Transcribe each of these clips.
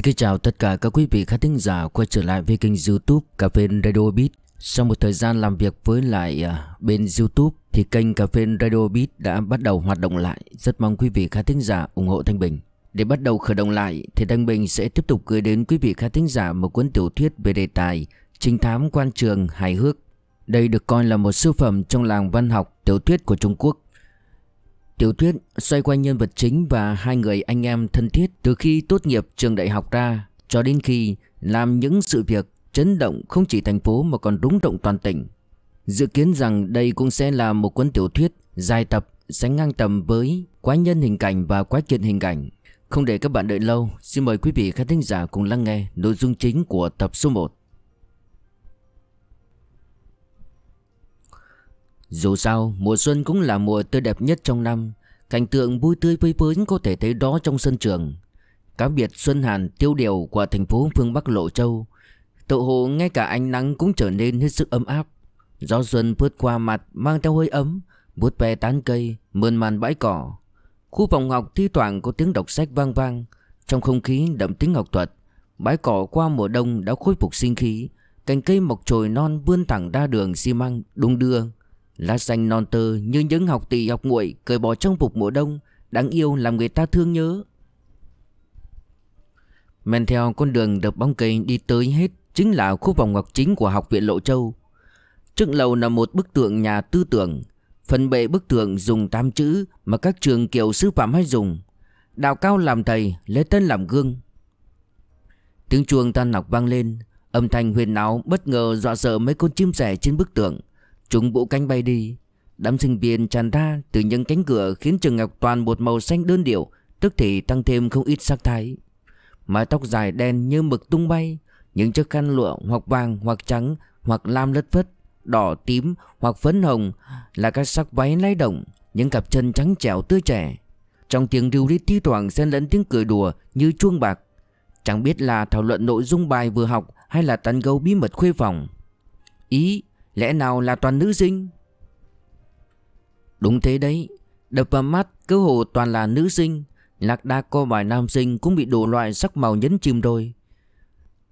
Xin kính chào tất cả các quý vị khán thính giả quay trở lại với kênh youtube Cà phê Radio Beat Sau một thời gian làm việc với lại à, bên youtube thì kênh Cà phê Radio Beat đã bắt đầu hoạt động lại Rất mong quý vị khán thính giả ủng hộ Thanh Bình Để bắt đầu khởi động lại thì Thanh Bình sẽ tiếp tục gửi đến quý vị khán thính giả một cuốn tiểu thuyết về đề tài Trinh thám quan trường hài hước Đây được coi là một siêu phẩm trong làng văn học tiểu thuyết của Trung Quốc Tiểu thuyết xoay quanh nhân vật chính và hai người anh em thân thiết từ khi tốt nghiệp trường đại học ra cho đến khi làm những sự việc chấn động không chỉ thành phố mà còn rúng động toàn tỉnh. Dự kiến rằng đây cũng sẽ là một cuốn tiểu thuyết dài tập sánh ngang tầm với Quái nhân hình cảnh và Quái kiện hình cảnh. Không để các bạn đợi lâu, xin mời quý vị khán thính giả cùng lắng nghe nội dung chính của tập số 1. Dù sao mùa xuân cũng là mùa tươi đẹp nhất trong năm Cảnh tượng vui tươi vui vớn có thể thấy đó trong sân trường Cá biệt xuân hàn tiêu điều của thành phố phương Bắc Lộ Châu Tự hồ ngay cả ánh nắng cũng trở nên hết sức ấm áp Gió xuân vượt qua mặt mang theo hơi ấm Bút ve tán cây, mơn màn bãi cỏ Khu phòng học thi thoảng có tiếng đọc sách vang vang Trong không khí đậm tiếng học thuật Bãi cỏ qua mùa đông đã khôi phục sinh khí Cành cây mọc trồi non vươn thẳng ra đường xi măng đung đưa Lá xanh non tơ như những học tỷ học nguội cởi bỏ trong phục mùa đông Đáng yêu làm người ta thương nhớ Men theo con đường đập bóng cây đi tới hết Chính là khu vòng ngọc chính của học viện Lộ Châu Trước lầu là một bức tượng nhà tư tưởng Phần bệ bức tượng dùng tam chữ mà các trường kiểu sư phạm hay dùng Đào cao làm thầy, lấy tên làm gương Tiếng chuông tan nọc vang lên Âm thanh huyền áo bất ngờ dọa sợ mấy con chim sẻ trên bức tượng Chúng bộ cánh bay đi Đám sinh viên tràn ra từ những cánh cửa Khiến trường ngọc toàn một màu xanh đơn điệu Tức thì tăng thêm không ít sắc thái Mái tóc dài đen như mực tung bay Những chiếc khăn lụa hoặc vàng hoặc trắng Hoặc lam lất phất Đỏ tím hoặc phấn hồng Là các sắc váy lay động Những cặp chân trắng trẻo tươi trẻ Trong tiếng rưu rít thi thoảng xen lẫn tiếng cười đùa Như chuông bạc Chẳng biết là thảo luận nội dung bài vừa học Hay là tán gấu bí mật khuê phòng Ý Lẽ nào là toàn nữ sinh Đúng thế đấy Đập vào mắt cơ hồ toàn là nữ sinh Lạc đa có vài nam sinh Cũng bị đủ loại sắc màu nhấn chìm rồi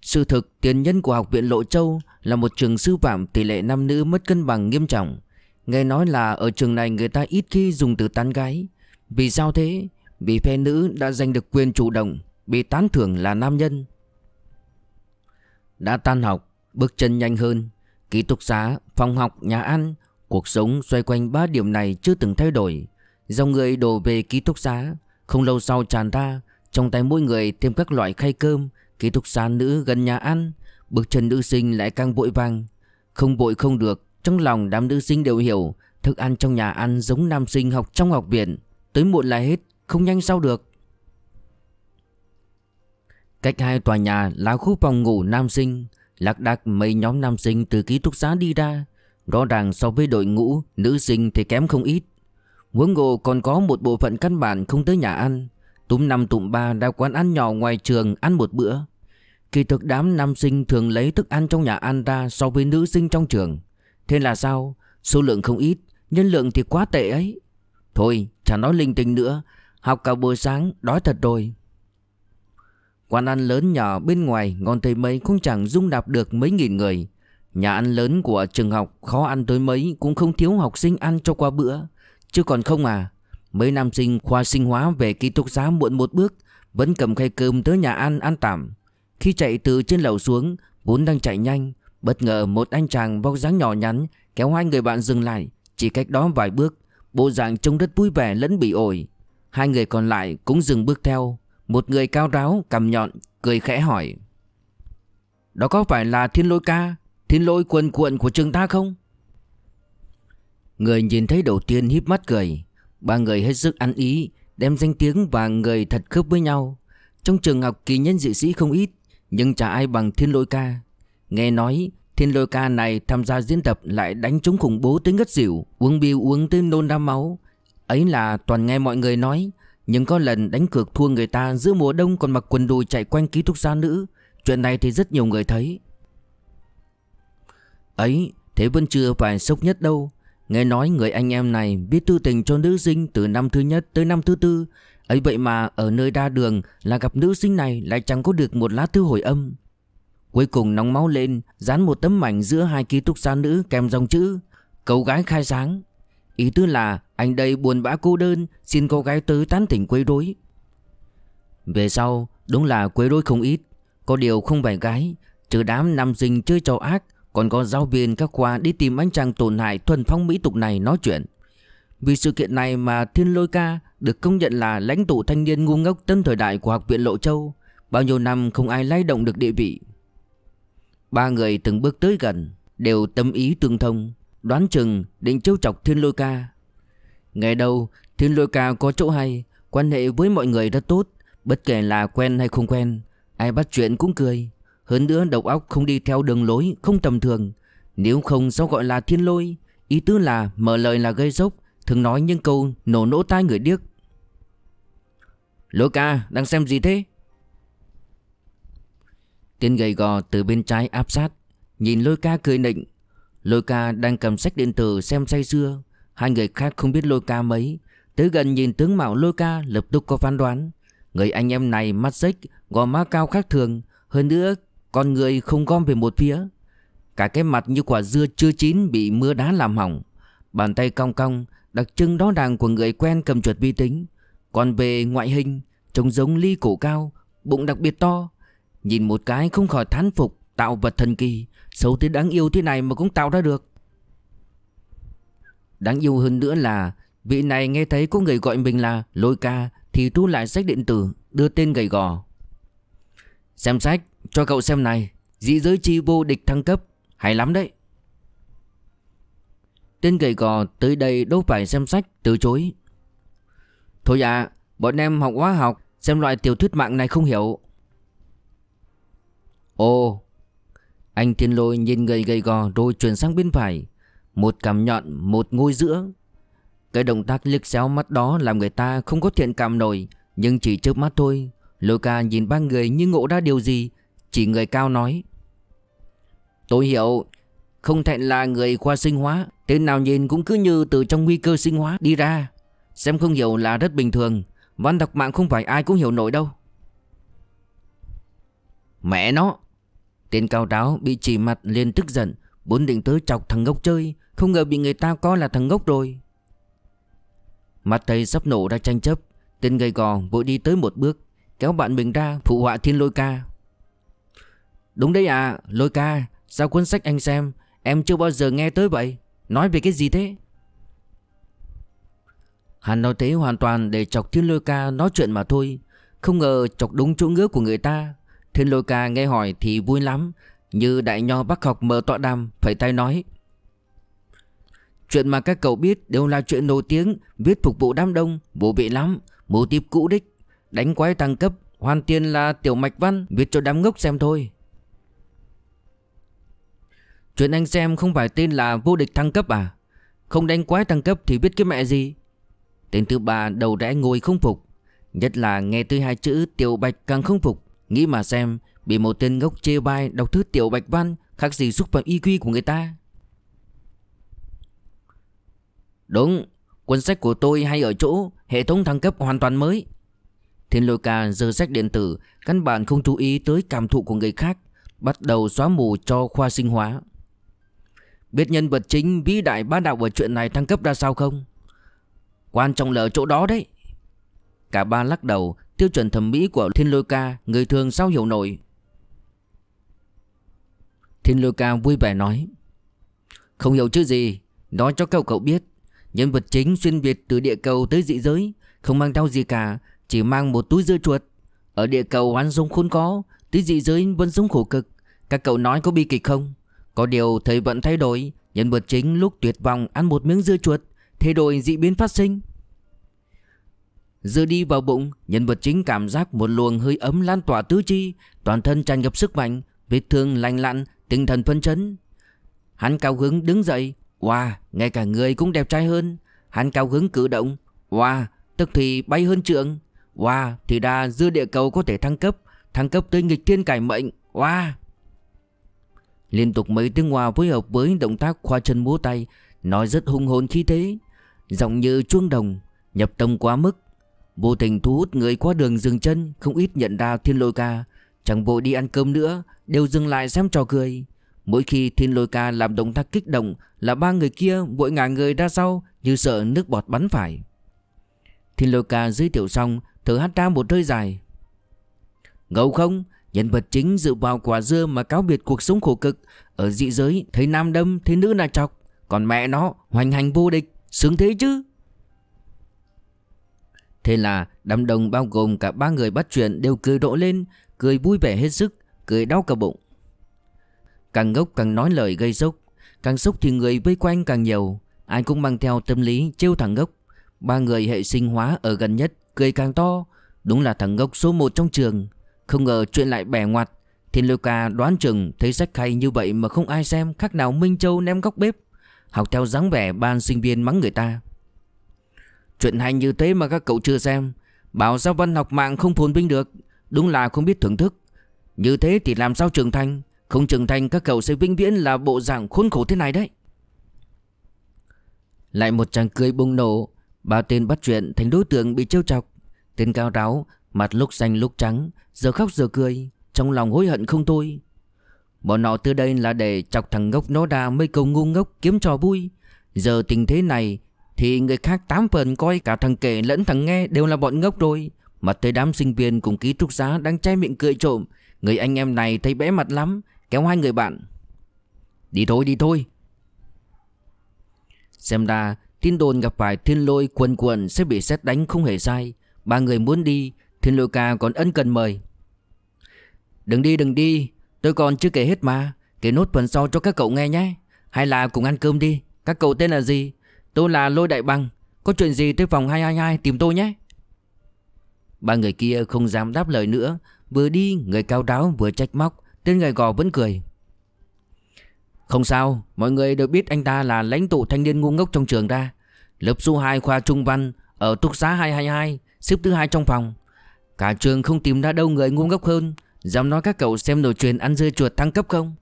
Sự thực tiền nhân của học viện Lộ Châu Là một trường sư phạm Tỷ lệ nam nữ mất cân bằng nghiêm trọng Nghe nói là ở trường này người ta ít khi dùng từ tán gái Vì sao thế? Vì phe nữ đã giành được quyền chủ động Bị tán thưởng là nam nhân Đã tan học Bước chân nhanh hơn Ký túc xá, phòng học, nhà ăn Cuộc sống xoay quanh ba điểm này chưa từng thay đổi Dòng người đổ về ký túc xá Không lâu sau tràn ra Trong tay mỗi người thêm các loại khay cơm Ký túc xá nữ gần nhà ăn Bước chân nữ sinh lại càng vội vàng Không vội không được Trong lòng đám nữ sinh đều hiểu Thức ăn trong nhà ăn giống nam sinh học trong học viện Tới muộn là hết Không nhanh sao được Cách hai tòa nhà là khu phòng ngủ nam sinh Lạc đạc mấy nhóm nam sinh từ ký túc xá đi ra Rõ ràng so với đội ngũ Nữ sinh thì kém không ít Huống ngộ còn có một bộ phận căn bản Không tới nhà ăn Túm năm tụm ba ra quán ăn nhỏ ngoài trường Ăn một bữa Kỳ thực đám nam sinh thường lấy thức ăn trong nhà ăn ra So với nữ sinh trong trường Thế là sao Số lượng không ít Nhân lượng thì quá tệ ấy Thôi chả nói linh tinh nữa Học cả buổi sáng Đói thật rồi Quán ăn lớn nhỏ bên ngoài ngon tới mấy cũng chẳng dung đạp được mấy nghìn người. Nhà ăn lớn của trường học khó ăn tới mấy cũng không thiếu học sinh ăn cho qua bữa. Chứ còn không à, mấy nam sinh khoa sinh hóa về ký túc xá muộn một bước vẫn cầm khay cơm tới nhà ăn ăn tạm. Khi chạy từ trên lầu xuống, vốn đang chạy nhanh, bất ngờ một anh chàng vóc dáng nhỏ nhắn kéo hai người bạn dừng lại, chỉ cách đó vài bước, bộ dạng trông rất vui vẻ lẫn bị ổi. Hai người còn lại cũng dừng bước theo, một người cao ráo cầm nhọn Cười khẽ hỏi Đó có phải là thiên lôi ca Thiên lôi cuồn cuộn của trường ta không Người nhìn thấy đầu tiên híp mắt cười Ba người hết sức ăn ý Đem danh tiếng và người thật khớp với nhau Trong trường học kỳ nhân dị sĩ không ít Nhưng chả ai bằng thiên lôi ca Nghe nói Thiên lôi ca này tham gia diễn tập lại đánh chúng khủng bố tới ngất xỉu, uống bia uống tới nôn đam máu. Ấy là toàn nghe mọi người nói, nhưng có lần đánh cược thua người ta giữa mùa đông còn mặc quần đùi chạy quanh ký túc xá nữ Chuyện này thì rất nhiều người thấy Ấy thế vẫn chưa phải sốc nhất đâu Nghe nói người anh em này biết tư tình cho nữ sinh từ năm thứ nhất tới năm thứ tư Ấy vậy mà ở nơi đa đường là gặp nữ sinh này lại chẳng có được một lá thư hồi âm Cuối cùng nóng máu lên dán một tấm mảnh giữa hai ký túc xá nữ kèm dòng chữ Cậu gái khai sáng Ý tư là anh đây buồn bã cô đơn Xin cô gái tới tán tỉnh quấy rối Về sau đúng là quấy rối không ít Có điều không phải gái Trừ đám nam sinh chơi trò ác Còn có giáo viên các khoa đi tìm anh chàng tổn hại thuần phong mỹ tục này nói chuyện Vì sự kiện này mà Thiên Lôi Ca Được công nhận là lãnh tụ thanh niên ngu ngốc tân thời đại của Học viện Lộ Châu Bao nhiêu năm không ai lay động được địa vị Ba người từng bước tới gần Đều tâm ý tương thông Đoán chừng định trêu chọc Thiên Lôi Ca Ngày đầu Thiên Lôi Ca có chỗ hay Quan hệ với mọi người rất tốt Bất kể là quen hay không quen Ai bắt chuyện cũng cười Hơn nữa đầu óc không đi theo đường lối Không tầm thường Nếu không sao gọi là thiên lôi Ý tứ là mở lời là gây dốc Thường nói những câu nổ nổ tai người điếc Lôi ca đang xem gì thế Tiên gầy gò từ bên trái áp sát Nhìn lôi ca cười nịnh Lôi ca đang cầm sách điện tử xem say xưa Hai người khác không biết lôi ca mấy Tới gần nhìn tướng mạo lôi ca lập tức có phán đoán Người anh em này mắt xếch Gò má cao khác thường Hơn nữa con người không gom về một phía Cả cái mặt như quả dưa chưa chín Bị mưa đá làm hỏng Bàn tay cong cong Đặc trưng đó đàng của người quen cầm chuột vi tính Còn về ngoại hình Trông giống ly cổ cao Bụng đặc biệt to Nhìn một cái không khỏi thán phục Tạo vật thần kỳ Xấu tới đáng yêu thế này mà cũng tạo ra được Đáng yêu hơn nữa là Vị này nghe thấy có người gọi mình là Lôi ca Thì thu lại sách điện tử Đưa tên gầy gò Xem sách cho cậu xem này Dị giới chi vô địch thăng cấp Hay lắm đấy Tên gầy gò tới đây đâu phải xem sách Từ chối Thôi à bọn em học hóa học Xem loại tiểu thuyết mạng này không hiểu Ồ anh thiên lôi nhìn người gầy gò rồi chuyển sang bên phải Một cằm nhọn, một ngôi giữa Cái động tác liếc xéo mắt đó làm người ta không có thiện cảm nổi Nhưng chỉ trước mắt thôi Lôi Ca nhìn ba người như ngộ ra điều gì Chỉ người cao nói Tôi hiểu Không thẹn là người khoa sinh hóa Tên nào nhìn cũng cứ như từ trong nguy cơ sinh hóa đi ra Xem không hiểu là rất bình thường Văn đọc mạng không phải ai cũng hiểu nổi đâu Mẹ nó Tên cao đáo bị chỉ mặt liền tức giận Bốn định tới chọc thằng ngốc chơi Không ngờ bị người ta coi là thằng ngốc rồi Mặt thầy sắp nổ ra tranh chấp Tên gầy gò vội đi tới một bước Kéo bạn mình ra phụ họa thiên lôi ca Đúng đấy à Lôi ca Sao cuốn sách anh xem Em chưa bao giờ nghe tới vậy Nói về cái gì thế Hắn nói thế hoàn toàn để chọc thiên lôi ca nói chuyện mà thôi Không ngờ chọc đúng chỗ ngứa của người ta Thiên lôi ca nghe hỏi thì vui lắm Như đại nho bắc học mở tọa đàm Phải tay nói Chuyện mà các cậu biết đều là chuyện nổi tiếng Viết phục vụ đám đông Vô vị lắm Mô tiếp cũ đích Đánh quái tăng cấp Hoàn tiền là tiểu mạch văn Viết cho đám ngốc xem thôi Chuyện anh xem không phải tên là vô địch thăng cấp à Không đánh quái tăng cấp thì biết cái mẹ gì Tên thứ ba đầu rẽ ngồi không phục Nhất là nghe tới hai chữ tiểu bạch càng không phục Nghĩ mà xem Bị một tên ngốc chê bai đọc thứ tiểu bạch văn Khác gì xúc phạm y quy của người ta Đúng Cuốn sách của tôi hay ở chỗ Hệ thống thăng cấp hoàn toàn mới Thiên lôi ca giơ sách điện tử Căn bản không chú ý tới cảm thụ của người khác Bắt đầu xóa mù cho khoa sinh hóa Biết nhân vật chính vĩ đại bá đạo ở chuyện này thăng cấp ra sao không Quan trọng là ở chỗ đó đấy Cả ba lắc đầu Tiêu chuẩn thẩm mỹ của Thiên Lôi Ca Người thường sao hiểu nổi Thiên Lôi Ca vui vẻ nói Không hiểu chứ gì Nói cho cậu cậu biết Nhân vật chính xuyên Việt từ địa cầu tới dị giới Không mang theo gì cả Chỉ mang một túi dưa chuột Ở địa cầu hắn sống khốn có Tới dị giới vẫn sống khổ cực Các cậu nói có bi kịch không Có điều thời vận thay đổi Nhân vật chính lúc tuyệt vọng ăn một miếng dưa chuột Thay đổi dị biến phát sinh Dưa đi vào bụng, nhân vật chính cảm giác một luồng hơi ấm lan tỏa tứ chi, toàn thân tràn ngập sức mạnh, vết thương lành lặn, tinh thần phấn chấn. Hắn cao hứng đứng dậy, wow, ngay cả người cũng đẹp trai hơn. Hắn cao hứng cử động, wow, tức thì bay hơn trượng. Wow, thì đa dư địa cầu có thể thăng cấp, thăng cấp tới nghịch thiên cải mệnh, wow. Liên tục mấy tiếng hoa phối hợp với động tác khoa chân múa tay, nói rất hùng hồn khí thế, giọng như chuông đồng, nhập tâm quá mức Vô tình thu hút người qua đường dừng chân Không ít nhận ra thiên lôi ca Chẳng vội đi ăn cơm nữa Đều dừng lại xem trò cười Mỗi khi thiên lôi ca làm động tác kích động Là ba người kia vội ngả người ra sau Như sợ nước bọt bắn phải Thiên lôi ca giới thiệu xong Thử hát ra một hơi dài Ngầu không Nhân vật chính dự vào quả dưa mà cáo biệt cuộc sống khổ cực Ở dị giới thấy nam đâm thấy nữ là chọc Còn mẹ nó hoành hành vô địch Sướng thế chứ Thế là đám đông bao gồm cả ba người bắt chuyện đều cười rộ lên, cười vui vẻ hết sức, cười đau cả bụng. Càng ngốc càng nói lời gây sốc, càng sốc thì người vây quanh càng nhiều, ai cũng mang theo tâm lý trêu thằng ngốc. Ba người hệ sinh hóa ở gần nhất cười càng to, đúng là thằng ngốc số một trong trường. Không ngờ chuyện lại bẻ ngoặt, Thiên Lôi Ca đoán chừng thấy sách hay như vậy mà không ai xem khác nào Minh Châu ném góc bếp. Học theo dáng vẻ ban sinh viên mắng người ta. Chuyện hay như thế mà các cậu chưa xem Bảo sao văn học mạng không phồn vinh được Đúng là không biết thưởng thức Như thế thì làm sao trưởng thành Không trưởng thành các cậu sẽ vĩnh viễn là bộ dạng khốn khổ thế này đấy Lại một chàng cười bùng nổ Ba tên bắt chuyện thành đối tượng bị trêu chọc Tên cao ráo Mặt lúc xanh lúc trắng Giờ khóc giờ cười Trong lòng hối hận không thôi Bọn họ từ đây là để chọc thằng ngốc nó đa mấy câu ngu ngốc kiếm trò vui Giờ tình thế này thì người khác tám phần coi cả thằng kể lẫn thằng nghe đều là bọn ngốc rồi Mà tới đám sinh viên cùng ký trúc giá đang che miệng cười trộm Người anh em này thấy bẽ mặt lắm Kéo hai người bạn Đi thôi đi thôi Xem ra tin đồn gặp phải thiên lôi quần quần sẽ bị xét đánh không hề sai Ba người muốn đi Thiên lôi ca còn ân cần mời Đừng đi đừng đi Tôi còn chưa kể hết mà Kể nốt phần sau cho các cậu nghe nhé Hay là cùng ăn cơm đi Các cậu tên là gì Tôi là Lôi Đại băng Có chuyện gì tới phòng 222 tìm tôi nhé Ba người kia không dám đáp lời nữa Vừa đi người cao đáo vừa trách móc Tên người gò vẫn cười Không sao Mọi người đều biết anh ta là lãnh tụ thanh niên ngu ngốc trong trường ta Lớp số 2 khoa trung văn Ở túc xá 222 Xếp thứ hai trong phòng Cả trường không tìm ra đâu người ngu ngốc hơn Dám nói các cậu xem nổi truyền ăn dưa chuột thăng cấp không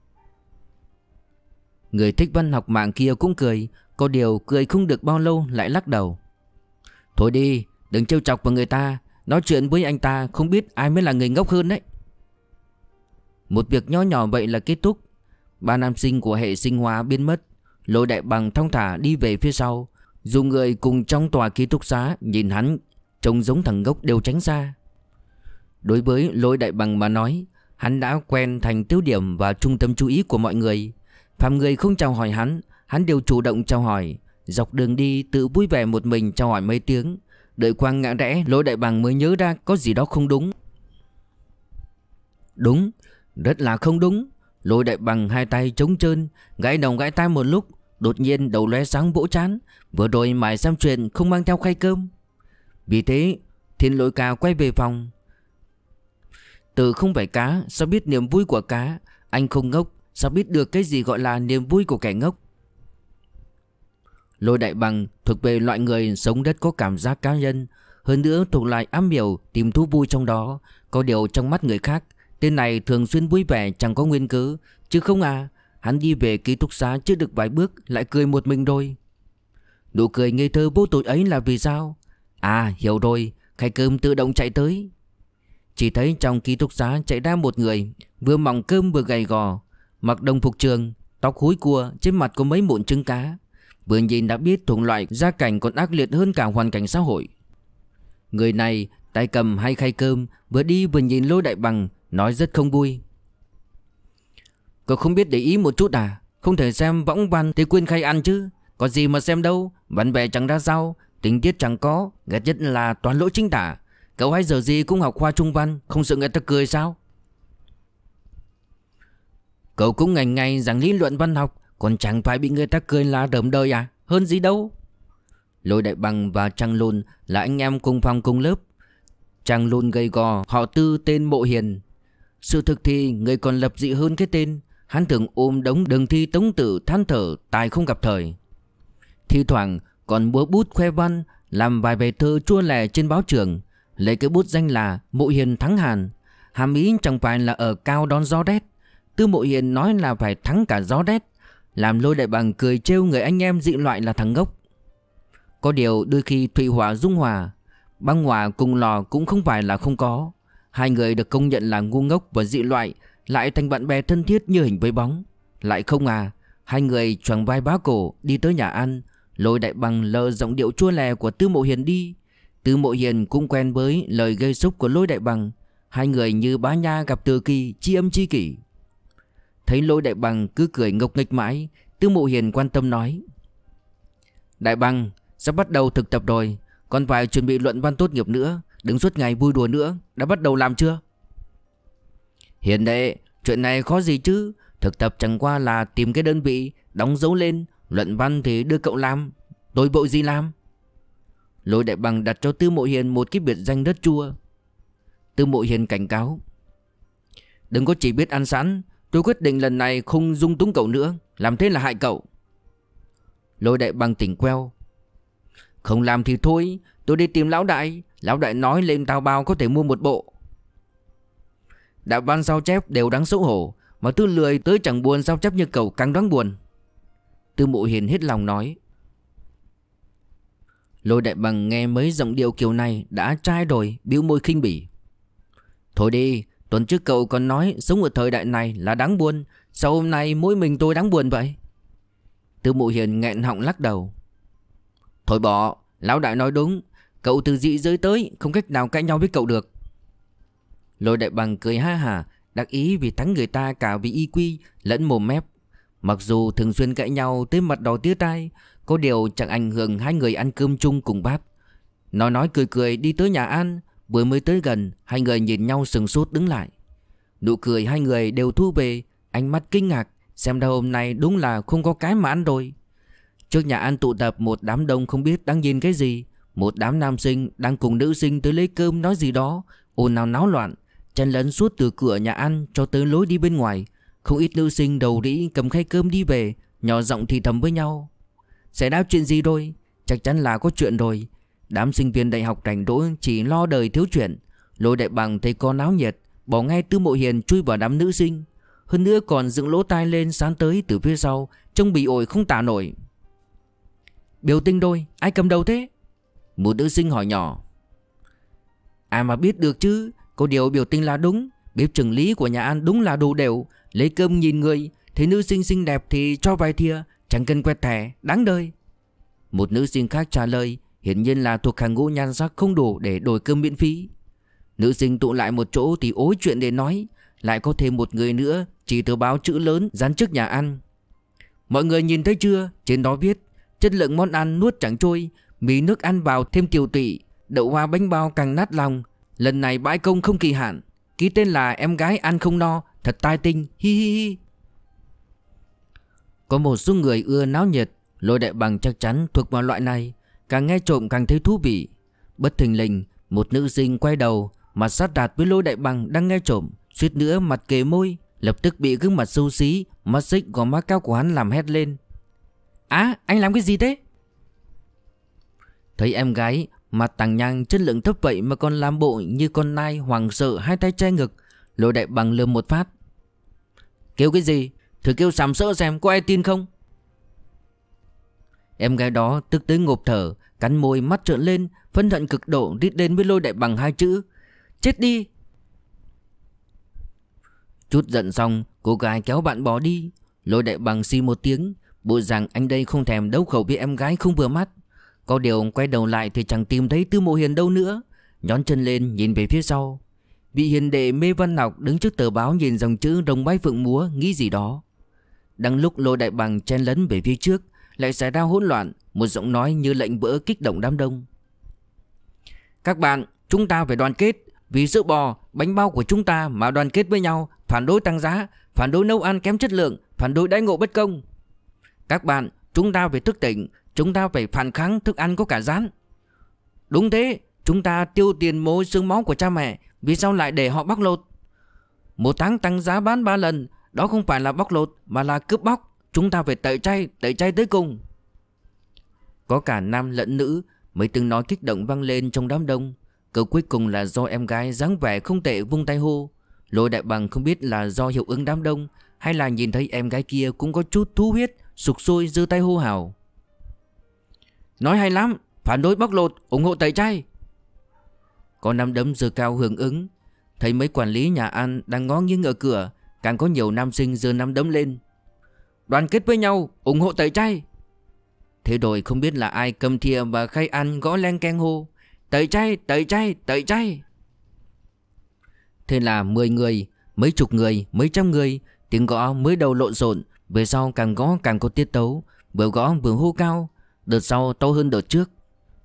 Người thích văn học mạng kia cũng cười có điều cười không được bao lâu lại lắc đầu Thôi đi Đừng trêu chọc vào người ta Nói chuyện với anh ta không biết ai mới là người ngốc hơn đấy Một việc nhỏ nhỏ vậy là kết thúc Ba nam sinh của hệ sinh hóa biến mất Lôi đại bằng thong thả đi về phía sau Dù người cùng trong tòa ký túc xá Nhìn hắn Trông giống thằng gốc đều tránh xa Đối với lôi đại bằng mà nói Hắn đã quen thành tiêu điểm Và trung tâm chú ý của mọi người Phạm người không chào hỏi hắn Hắn đều chủ động chào hỏi Dọc đường đi tự vui vẻ một mình chào hỏi mấy tiếng Đợi quang ngã rẽ lối đại bằng mới nhớ ra có gì đó không đúng Đúng Rất là không đúng Lôi đại bằng hai tay trống trơn Gãi đầu gãi tay một lúc Đột nhiên đầu lóe sáng vỗ chán Vừa rồi mải xem truyền không mang theo khay cơm Vì thế Thiên lỗi cá quay về phòng Từ không phải cá Sao biết niềm vui của cá Anh không ngốc Sao biết được cái gì gọi là niềm vui của kẻ ngốc Lôi đại bằng thuộc về loại người sống rất có cảm giác cá nhân Hơn nữa thuộc loại ám hiểu tìm thú vui trong đó Có điều trong mắt người khác Tên này thường xuyên vui vẻ chẳng có nguyên cớ Chứ không à Hắn đi về ký túc xá chưa được vài bước Lại cười một mình rồi Nụ cười ngây thơ vô tội ấy là vì sao À hiểu rồi Khay cơm tự động chạy tới Chỉ thấy trong ký túc xá chạy ra một người Vừa mỏng cơm vừa gầy gò Mặc đồng phục trường Tóc húi cua Trên mặt có mấy mụn trứng cá Vừa nhìn đã biết thùng loại gia cảnh còn ác liệt hơn cả hoàn cảnh xã hội Người này tay cầm hay khay cơm Vừa đi vừa nhìn lôi đại bằng Nói rất không vui Cậu không biết để ý một chút à Không thể xem võng văn thì quên khay ăn chứ Có gì mà xem đâu văn vẻ chẳng ra sao Tình tiết chẳng có Ghét nhất là toàn lỗi chính tả Cậu hay giờ gì cũng học khoa trung văn Không sợ người ta cười sao Cậu cũng ngày ngày giảng lý luận văn học còn chẳng phải bị người ta cười là rầm đời à Hơn gì đâu Lôi đại bằng và Trang Lôn là anh em cùng phòng cùng lớp Trang Lôn gây gò họ tư tên Mộ Hiền Sự thực thì người còn lập dị hơn cái tên Hắn thường ôm đống đường thi tống tử than thở tài không gặp thời Thi thoảng còn búa bút khoe văn Làm vài bài thơ chua lè trên báo trường Lấy cái bút danh là Mộ Hiền Thắng Hàn Hàm ý chẳng phải là ở cao đón gió đét Tư Mộ Hiền nói là phải thắng cả gió đét làm lôi đại bằng cười trêu người anh em dị loại là thằng ngốc Có điều đôi khi thủy hỏa dung hòa Băng hòa cùng lò cũng không phải là không có Hai người được công nhận là ngu ngốc và dị loại Lại thành bạn bè thân thiết như hình với bóng Lại không à Hai người choàng vai bá cổ đi tới nhà ăn Lôi đại bằng lờ giọng điệu chua lè của Tư Mộ Hiền đi Tư Mộ Hiền cũng quen với lời gây xúc của lôi đại bằng Hai người như bá nha gặp từ kỳ chi âm chi kỷ Thấy lôi đại bằng cứ cười ngốc nghếch mãi Tư mộ hiền quan tâm nói Đại bằng Sắp bắt đầu thực tập rồi Còn phải chuẩn bị luận văn tốt nghiệp nữa Đứng suốt ngày vui đùa nữa Đã bắt đầu làm chưa Hiền đệ Chuyện này khó gì chứ Thực tập chẳng qua là tìm cái đơn vị Đóng dấu lên Luận văn thì đưa cậu làm Tôi vội gì làm Lôi đại bằng đặt cho Tư Mộ Hiền một cái biệt danh đất chua Tư Mộ Hiền cảnh cáo Đừng có chỉ biết ăn sẵn Tôi quyết định lần này không dung túng cậu nữa Làm thế là hại cậu Lôi đại bằng tỉnh queo Không làm thì thôi Tôi đi tìm lão đại Lão đại nói lên tao bao có thể mua một bộ Đạo văn sao chép đều đáng xấu hổ Mà tư lười tới chẳng buồn sao chép như cậu càng đáng buồn Tư mộ hiền hết lòng nói Lôi đại bằng nghe mấy giọng điệu kiểu này Đã trai rồi biểu môi khinh bỉ Thôi đi Tuần trước cậu còn nói sống ở thời đại này là đáng buồn Sao hôm nay mỗi mình tôi đáng buồn vậy Tư mụ hiền nghẹn họng lắc đầu Thôi bỏ Lão đại nói đúng Cậu từ dị giới tới Không cách nào cãi nhau với cậu được Lôi đại bằng cười ha hà Đặc ý vì thắng người ta cả vì y quy Lẫn mồm mép Mặc dù thường xuyên cãi nhau tới mặt đỏ tía tai Có điều chẳng ảnh hưởng hai người ăn cơm chung cùng bác Nó nói cười cười đi tới nhà ăn Vừa mới tới gần Hai người nhìn nhau sừng sốt đứng lại Nụ cười hai người đều thu về Ánh mắt kinh ngạc Xem ra hôm nay đúng là không có cái mà ăn rồi Trước nhà ăn tụ tập một đám đông không biết đang nhìn cái gì Một đám nam sinh đang cùng nữ sinh tới lấy cơm nói gì đó Ồn nào náo loạn Chen lấn suốt từ cửa nhà ăn cho tới lối đi bên ngoài Không ít nữ sinh đầu rĩ cầm khay cơm đi về Nhỏ giọng thì thầm với nhau Xảy ra chuyện gì rồi Chắc chắn là có chuyện rồi Đám sinh viên đại học rảnh rỗi chỉ lo đời thiếu chuyện Lôi đại bằng thấy con náo nhiệt Bỏ ngay tư mộ hiền chui vào đám nữ sinh Hơn nữa còn dựng lỗ tai lên sáng tới từ phía sau Trông bị ổi không tả nổi Biểu tình đôi Ai cầm đầu thế Một nữ sinh hỏi nhỏ Ai mà biết được chứ Có điều biểu tình là đúng Bếp trừng lý của nhà ăn đúng là đủ đều Lấy cơm nhìn người Thấy nữ sinh xinh đẹp thì cho vài thìa Chẳng cần quẹt thẻ Đáng đời Một nữ sinh khác trả lời Hiển nhiên là thuộc hàng ngũ nhan sắc không đủ để đổi cơm miễn phí Nữ sinh tụ lại một chỗ thì ối chuyện để nói Lại có thêm một người nữa Chỉ tờ báo chữ lớn dán trước nhà ăn Mọi người nhìn thấy chưa Trên đó viết Chất lượng món ăn nuốt chẳng trôi Mì nước ăn vào thêm tiểu tụy Đậu hoa bánh bao càng nát lòng Lần này bãi công không kỳ hạn Ký tên là em gái ăn không no Thật tai tinh hi hi hi Có một số người ưa náo nhiệt Lôi đại bằng chắc chắn thuộc vào loại này Càng nghe trộm càng thấy thú vị Bất thình lình Một nữ sinh quay đầu Mặt sát đạt với lôi đại bằng đang nghe trộm Suýt nữa mặt kề môi Lập tức bị gương mặt sâu xí Mắt xích gò má cao của hắn làm hét lên Á anh làm cái gì thế Thấy em gái Mặt tàng nhang chất lượng thấp vậy Mà còn làm bộ như con nai hoàng sợ Hai tay che ngực Lôi đại bằng lừa một phát Kêu cái gì Thử kêu sàm sỡ xem có ai tin không Em gái đó tức tới ngộp thở Cắn môi mắt trợn lên Phân hận cực độ rít lên với lôi đại bằng hai chữ Chết đi Chút giận xong Cô gái kéo bạn bỏ đi Lôi đại bằng xi một tiếng Bộ rằng anh đây không thèm đấu khẩu với em gái không vừa mắt Có điều quay đầu lại thì chẳng tìm thấy Tư Mộ Hiền đâu nữa Nhón chân lên nhìn về phía sau Vị hiền đệ Mê Văn Ngọc đứng trước tờ báo nhìn dòng chữ đồng bay phượng múa nghĩ gì đó Đang lúc lôi đại bằng chen lấn về phía trước lại xảy ra hỗn loạn Một giọng nói như lệnh vỡ kích động đám đông Các bạn chúng ta phải đoàn kết Vì sữa bò, bánh bao của chúng ta mà đoàn kết với nhau Phản đối tăng giá, phản đối nấu ăn kém chất lượng Phản đối đãi ngộ bất công Các bạn chúng ta phải thức tỉnh Chúng ta phải phản kháng thức ăn có cả rán Đúng thế Chúng ta tiêu tiền mối xương máu của cha mẹ Vì sao lại để họ bóc lột Một tháng tăng giá bán 3 lần Đó không phải là bóc lột Mà là cướp bóc Chúng ta phải tẩy chay Tẩy chay tới cùng Có cả nam lẫn nữ Mấy tiếng nói kích động vang lên trong đám đông cơ cuối cùng là do em gái dáng vẻ không tệ vung tay hô Lôi đại bằng không biết là do hiệu ứng đám đông Hay là nhìn thấy em gái kia cũng có chút thú huyết Sục sôi giơ tay hô hào Nói hay lắm Phản đối bóc lột ủng hộ tẩy chay Có năm đấm giơ cao hưởng ứng Thấy mấy quản lý nhà ăn đang ngó nghiêng ở cửa Càng có nhiều nam sinh giơ năm đấm lên Đoàn kết với nhau ủng hộ tẩy chay Thế rồi không biết là ai cầm thìa và khay ăn gõ len keng hô Tẩy chay, tẩy chay, tẩy chay Thế là 10 người, mấy chục người, mấy trăm người Tiếng gõ mới đầu lộn xộn Về sau càng gõ càng có tiết tấu Vừa gõ vừa hô cao Đợt sau to hơn đợt trước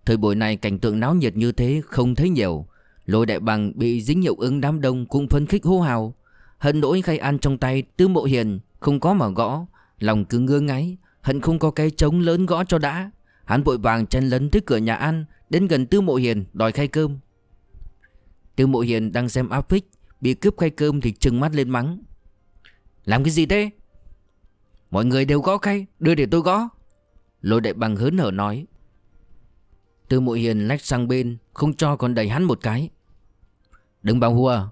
Thời buổi này cảnh tượng náo nhiệt như thế không thấy nhiều Lôi đại bằng bị dính hiệu ứng đám đông cũng phấn khích hô hào Hận nỗi khay ăn trong tay Tư Mộ Hiền không có mà gõ Lòng cứ ngơ ngáy Hận không có cái trống lớn gõ cho đã Hắn vội vàng chân lấn tới cửa nhà ăn Đến gần Tư Mộ Hiền đòi khay cơm Tư Mộ Hiền đang xem áp phích Bị cướp khay cơm thì trừng mắt lên mắng Làm cái gì thế Mọi người đều gõ khay Đưa để tôi gõ Lôi đại bằng hớn hở nói Tư Mộ Hiền lách sang bên Không cho còn đẩy hắn một cái Đừng bảo hùa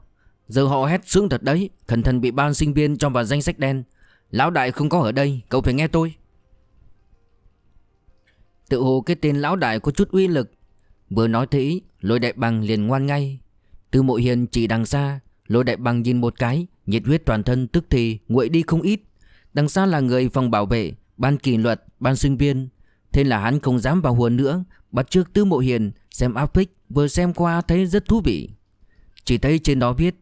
Giờ họ hét sướng thật đấy Cẩn thận bị ban sinh viên trong vào danh sách đen Lão đại không có ở đây Cậu phải nghe tôi Tự hồ cái tên lão đại có chút uy lực Vừa nói thế Lôi đại bằng liền ngoan ngay Từ mộ hiền chỉ đằng xa Lôi đại bằng nhìn một cái Nhiệt huyết toàn thân tức thì nguội đi không ít Đằng xa là người phòng bảo vệ Ban kỷ luật, ban sinh viên Thế là hắn không dám vào huồn nữa Bắt trước tư mộ hiền Xem áp phích vừa xem qua thấy rất thú vị Chỉ thấy trên đó viết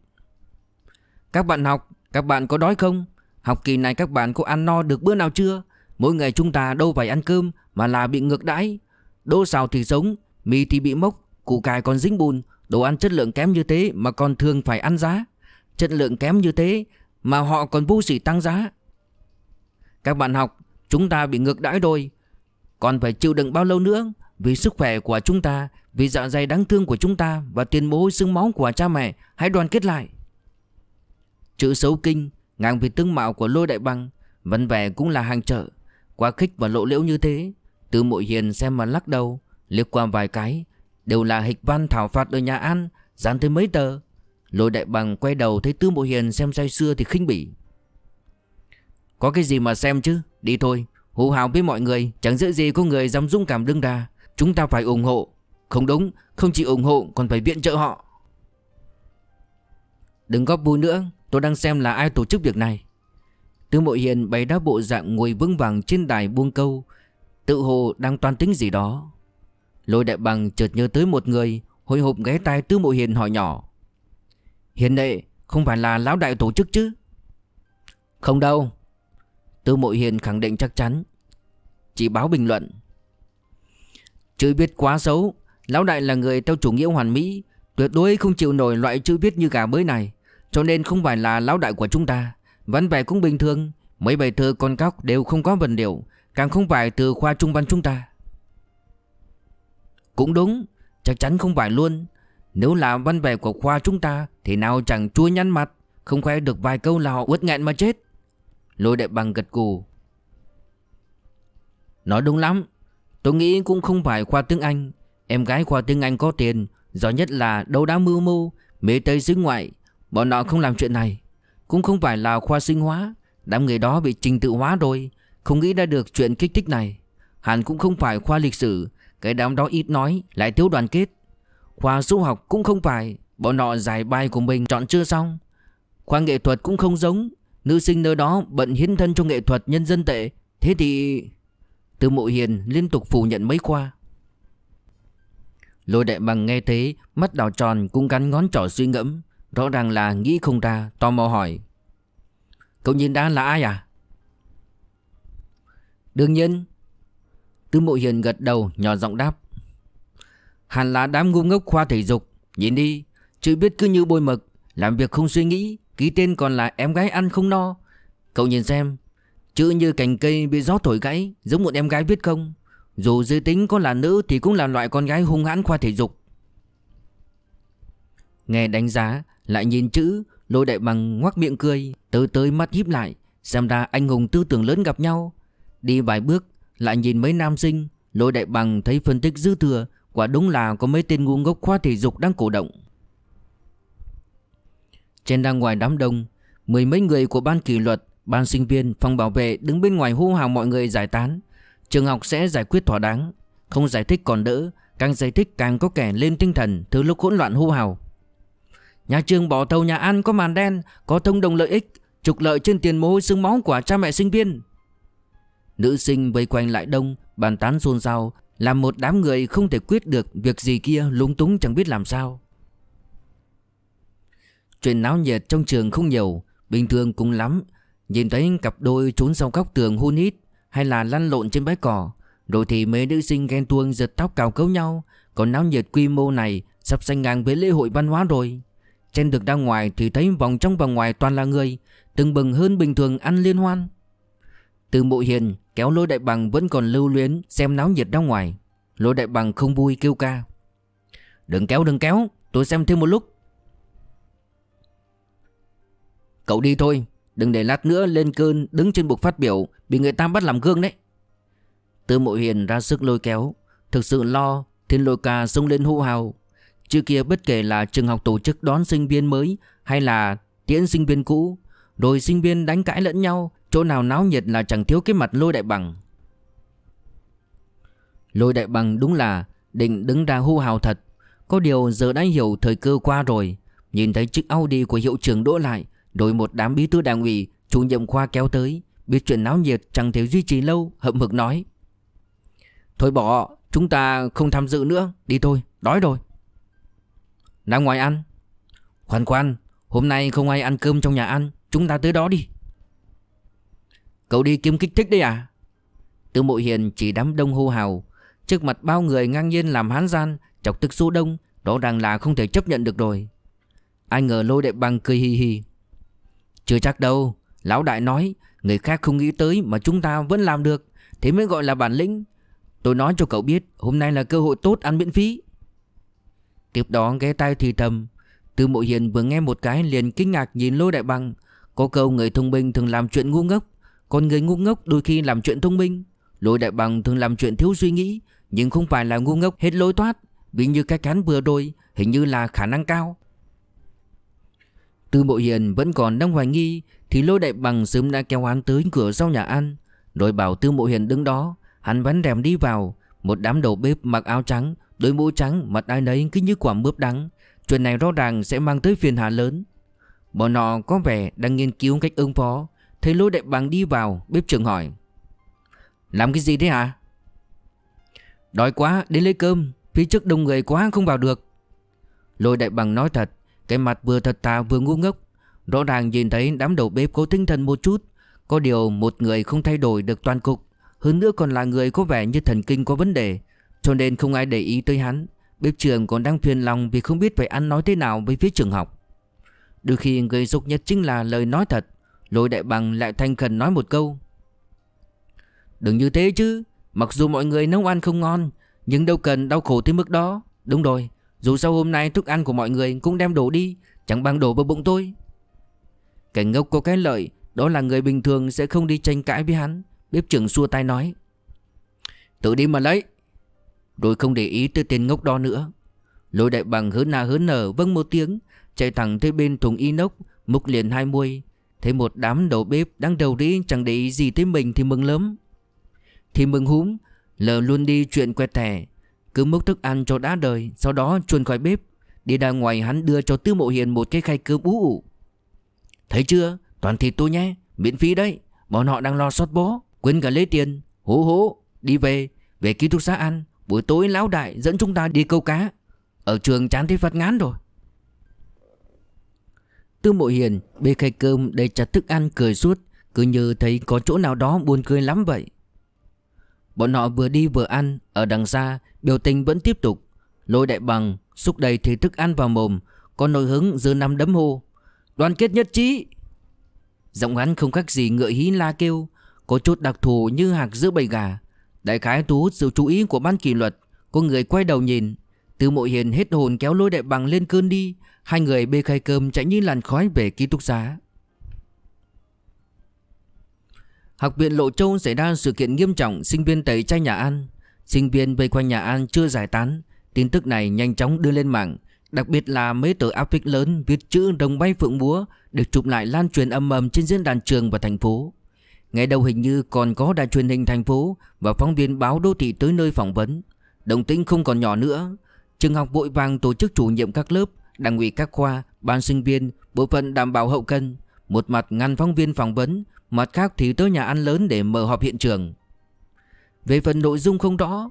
Các bạn học, các bạn có đói không? Học kỳ này các bạn có ăn no được bữa nào chưa? Mỗi ngày chúng ta đâu phải ăn cơm mà là bị ngược đãi. Đỗ xào thì sống, mì thì bị mốc, củ cải còn dính bùn, đồ ăn chất lượng kém như thế mà còn thường phải ăn giá. Chất lượng kém như thế mà họ còn vô sỉ tăng giá. Các bạn học, chúng ta bị ngược đãi rồi. Còn phải chịu đựng bao lâu nữa? Vì sức khỏe của chúng ta, vì dạ dày đáng thương của chúng ta và tiền mồ hôi xương máu của cha mẹ, hãy đoàn kết lại. Chữ xấu kinh Ngang vì tướng mạo của lôi đại băng Vẫn vẻ cũng là hàng trợ Quá khích và lộ liễu như thế Từ mội hiền xem mà lắc đầu Liếc qua vài cái Đều là hịch văn thảo phạt ở nhà An Dán tới mấy tờ Lôi đại bằng quay đầu thấy tư mộ hiền xem say xưa thì khinh bỉ Có cái gì mà xem chứ Đi thôi Hù hào với mọi người Chẳng dễ gì có người dám dung cảm đương đà Chúng ta phải ủng hộ Không đúng Không chỉ ủng hộ còn phải viện trợ họ Đừng góp vui nữa Tôi đang xem là ai tổ chức việc này Tư mộ hiền bày đá bộ dạng ngồi vững vàng trên đài buông câu Tự hồ đang toan tính gì đó Lôi đại bằng chợt nhớ tới một người Hồi hộp ghé tai tư mộ hiền hỏi nhỏ Hiền đệ không phải là lão đại tổ chức chứ Không đâu Tư mộ hiền khẳng định chắc chắn Chỉ báo bình luận Chữ viết quá xấu Lão đại là người theo chủ nghĩa hoàn mỹ Tuyệt đối không chịu nổi loại chữ viết như gà mới này cho nên không phải là lão đại của chúng ta Văn vẻ cũng bình thường Mấy bài thơ con cóc đều không có vần điệu Càng không phải từ khoa trung văn chúng ta Cũng đúng Chắc chắn không phải luôn Nếu là văn vẻ của khoa chúng ta Thì nào chẳng chua nhăn mặt Không khoe được vài câu là họ uất nghẹn mà chết Lôi đại bằng gật cù Nói đúng lắm Tôi nghĩ cũng không phải khoa tiếng Anh Em gái khoa tiếng Anh có tiền Giỏi nhất là đấu đá mưu mô Mê tây xứ ngoại Bọn họ không làm chuyện này Cũng không phải là khoa sinh hóa Đám người đó bị trình tự hóa rồi Không nghĩ ra được chuyện kích thích này Hẳn cũng không phải khoa lịch sử Cái đám đó ít nói lại thiếu đoàn kết Khoa du học cũng không phải Bọn họ giải bài của mình chọn chưa xong Khoa nghệ thuật cũng không giống Nữ sinh nơi đó bận hiến thân cho nghệ thuật nhân dân tệ Thế thì... Từ mộ hiền liên tục phủ nhận mấy khoa Lôi đại bằng nghe thế Mắt đào tròn cũng gắn ngón trỏ suy ngẫm Rõ ràng là nghĩ không ra Tò mò hỏi Cậu nhìn đã là ai à Đương nhiên Tư mộ hiền gật đầu nhỏ giọng đáp Hẳn là đám ngu ngốc khoa thể dục Nhìn đi Chữ biết cứ như bôi mực Làm việc không suy nghĩ Ký tên còn là em gái ăn không no Cậu nhìn xem Chữ như cành cây bị gió thổi gãy Giống một em gái viết không Dù dư tính có là nữ Thì cũng là loại con gái hung hãn khoa thể dục Nghe đánh giá Lại nhìn chữ Lôi đại bằng ngoác miệng cười Tới tới mắt híp lại Xem ra anh hùng tư tưởng lớn gặp nhau Đi vài bước Lại nhìn mấy nam sinh Lôi đại bằng thấy phân tích dư thừa Quả đúng là có mấy tên ngu ngốc khoa thể dục đang cổ động Trên đang ngoài đám đông Mười mấy người của ban kỷ luật Ban sinh viên, phòng bảo vệ đứng bên ngoài hô hào mọi người giải tán Trường học sẽ giải quyết thỏa đáng Không giải thích còn đỡ Càng giải thích càng có kẻ lên tinh thần Thứ lúc hỗn loạn hô hào Nhà trường bỏ thầu nhà ăn có màn đen, có thông đồng lợi ích, trục lợi trên tiền mối xương máu của cha mẹ sinh viên. Nữ sinh vây quanh lại đông, bàn tán xôn xao, làm một đám người không thể quyết được việc gì kia lúng túng chẳng biết làm sao. Chuyện náo nhiệt trong trường không nhiều, bình thường cũng lắm. Nhìn thấy cặp đôi trốn sau góc tường hôn hít hay là lăn lộn trên bãi cỏ. Rồi thì mấy nữ sinh ghen tuông giật tóc cào cấu nhau. Còn náo nhiệt quy mô này sắp sanh ngang với lễ hội văn hóa rồi. Trên được ra ngoài thì thấy vòng trong và ngoài toàn là người Từng bừng hơn bình thường ăn liên hoan Từ mộ hiền kéo lôi đại bằng vẫn còn lưu luyến Xem náo nhiệt ra ngoài Lôi đại bằng không vui kêu ca Đừng kéo đừng kéo Tôi xem thêm một lúc Cậu đi thôi Đừng để lát nữa lên cơn đứng trên bục phát biểu Bị người ta bắt làm gương đấy Tư mộ hiền ra sức lôi kéo Thực sự lo Thiên lôi ca sung lên hô hào Trước kia bất kể là trường học tổ chức đón sinh viên mới hay là tiễn sinh viên cũ, rồi sinh viên đánh cãi lẫn nhau, chỗ nào náo nhiệt là chẳng thiếu cái mặt lôi đại bằng. Lôi đại bằng đúng là định đứng ra hô hào thật, có điều giờ đã hiểu thời cơ qua rồi, nhìn thấy chiếc Audi của hiệu trưởng đỗ lại, rồi một đám bí thư đảng ủy, chủ nhiệm khoa kéo tới, biết chuyện náo nhiệt chẳng thể duy trì lâu, hậm hực nói: "Thôi bỏ, chúng ta không tham dự nữa, đi thôi, đói rồi." ra ngoài ăn Khoan khoan Hôm nay không ai ăn cơm trong nhà ăn Chúng ta tới đó đi Cậu đi kiếm kích thích đấy à Tư mộ hiền chỉ đám đông hô hào Trước mặt bao người ngang nhiên làm hán gian Chọc tức số đông đó rằng là không thể chấp nhận được rồi Ai ngờ lôi đệ bằng cười hi hi Chưa chắc đâu Lão đại nói Người khác không nghĩ tới mà chúng ta vẫn làm được Thế mới gọi là bản lĩnh Tôi nói cho cậu biết Hôm nay là cơ hội tốt ăn miễn phí Tiếp đó ghé tay thì thầm Tư mộ hiền vừa nghe một cái liền kinh ngạc nhìn lôi đại bằng Có câu người thông minh thường làm chuyện ngu ngốc Còn người ngu ngốc đôi khi làm chuyện thông minh Lôi đại bằng thường làm chuyện thiếu suy nghĩ Nhưng không phải là ngu ngốc hết lối thoát Vì như cái cán vừa đôi Hình như là khả năng cao Tư mộ hiền vẫn còn đang hoài nghi Thì lôi đại bằng sớm đã kéo án tới cửa sau nhà ăn đội bảo tư mộ hiền đứng đó Hắn vắn rèm đi vào Một đám đầu bếp mặc áo trắng Đôi mũ trắng mặt ai nấy cứ như quả mướp đắng Chuyện này rõ ràng sẽ mang tới phiền hà lớn Bọn họ có vẻ đang nghiên cứu cách ứng phó Thấy lối đại bằng đi vào Bếp trưởng hỏi Làm cái gì thế hả Đói quá đến lấy cơm Phía trước đông người quá không vào được Lôi đại bằng nói thật Cái mặt vừa thật tà vừa ngu ngốc Rõ ràng nhìn thấy đám đầu bếp cố tinh thần một chút Có điều một người không thay đổi được toàn cục Hơn nữa còn là người có vẻ như thần kinh có vấn đề cho nên không ai để ý tới hắn Bếp trường còn đang phiền lòng vì không biết phải ăn nói thế nào với phía trường học Đôi khi gây dục nhất chính là lời nói thật Lôi đại bằng lại thanh khẩn nói một câu Đừng như thế chứ Mặc dù mọi người nấu ăn không ngon Nhưng đâu cần đau khổ tới mức đó Đúng rồi Dù sao hôm nay thức ăn của mọi người cũng đem đổ đi Chẳng bằng đổ vào bụng tôi Cảnh ngốc có cái lợi Đó là người bình thường sẽ không đi tranh cãi với hắn Bếp trưởng xua tay nói Tự đi mà lấy rồi không để ý tới tên ngốc đó nữa Lôi đại bằng hớn na hớn nở vâng một tiếng Chạy thẳng tới bên thùng inox Múc liền hai muôi Thấy một đám đầu bếp đang đầu đi Chẳng để ý gì tới mình thì mừng lắm Thì mừng húm Lờ luôn đi chuyện quẹt thẻ Cứ múc thức ăn cho đã đời Sau đó chuồn khỏi bếp Đi ra ngoài hắn đưa cho Tư Mộ Hiền một cái khay cơm ú ủ Thấy chưa Toàn thịt tôi nhé Miễn phí đấy Bọn họ đang lo sót bó Quên cả lấy tiền Hố hố Đi về Về ký túc xá ăn Buổi tối lão đại dẫn chúng ta đi câu cá Ở trường chán thấy Phật ngán rồi Tư Mộ Hiền bê khay cơm đầy chặt thức ăn cười suốt Cứ như thấy có chỗ nào đó buồn cười lắm vậy Bọn họ vừa đi vừa ăn Ở đằng xa biểu tình vẫn tiếp tục Lôi đại bằng xúc đầy thì thức ăn vào mồm Có nội hứng giữa năm đấm hô Đoàn kết nhất trí Giọng hắn không khác gì ngựa hí la kêu Có chút đặc thù như hạc giữa bầy gà Đại khái thu hút sự chú ý của ban kỷ luật Có người quay đầu nhìn Từ mộ hiền hết hồn kéo lôi đại bằng lên cơn đi Hai người bê khay cơm chạy như làn khói về ký túc xá Học viện Lộ Châu xảy ra sự kiện nghiêm trọng sinh viên tẩy chay nhà An. Sinh viên bê quanh nhà An chưa giải tán. Tin tức này nhanh chóng đưa lên mạng. Đặc biệt là mấy tờ áp phích lớn viết chữ đồng bay phượng múa được chụp lại lan truyền âm ầm trên diễn đàn trường và thành phố. Ngày đầu hình như còn có đài truyền hình thành phố Và phóng viên báo đô thị tới nơi phỏng vấn Đồng tính không còn nhỏ nữa Trường học vội vàng tổ chức chủ nhiệm các lớp Đảng ủy các khoa, ban sinh viên Bộ phận đảm bảo hậu cần Một mặt ngăn phóng viên phỏng vấn Mặt khác thì tới nhà ăn lớn để mở họp hiện trường Về phần nội dung không rõ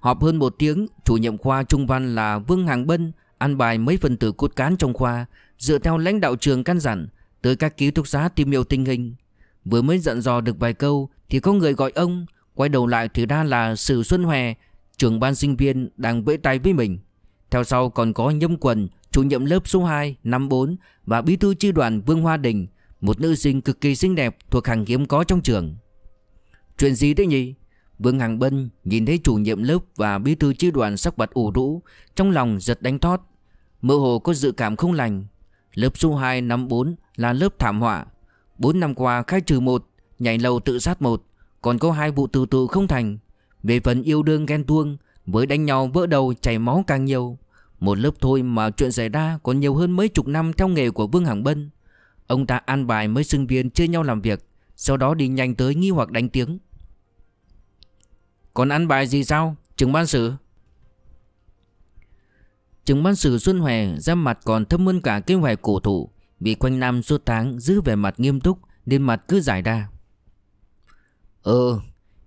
Họp hơn một tiếng Chủ nhiệm khoa trung văn là Vương Hàng Bân Ăn bài mấy phần tử cốt cán trong khoa Dựa theo lãnh đạo trường căn dặn Tới các ký túc xá tìm hiểu tình hình Vừa mới dặn dò được vài câu Thì có người gọi ông Quay đầu lại thì ra là Sử Xuân Hòe Trưởng ban sinh viên đang vẫy tay với mình Theo sau còn có Nhâm Quần Chủ nhiệm lớp số 2, năm 4 Và bí thư chi đoàn Vương Hoa Đình Một nữ sinh cực kỳ xinh đẹp Thuộc hàng hiếm có trong trường Chuyện gì thế nhỉ? Vương Hằng Bân nhìn thấy chủ nhiệm lớp và bí thư chi đoàn sắc mặt ủ rũ, trong lòng giật đánh thót. Mơ hồ có dự cảm không lành. Lớp số 2 năm 4 là lớp thảm họa, 4 năm qua khai trừ một Nhảy lầu tự sát một Còn có hai vụ tử tù không thành Về phần yêu đương ghen tuông Với đánh nhau vỡ đầu chảy máu càng nhiều Một lớp thôi mà chuyện xảy ra Còn nhiều hơn mấy chục năm theo nghề của Vương Hằng Bân Ông ta an bài mấy sinh viên chơi nhau làm việc Sau đó đi nhanh tới nghi hoặc đánh tiếng Còn ăn bài gì sao Trưởng ban sự Trưởng ban sự Xuân Hòe ra mặt còn thâm hơn cả kế hoạch cổ thủ vì quanh năm suốt tháng giữ về mặt nghiêm túc Nên mặt cứ giải ra Ừ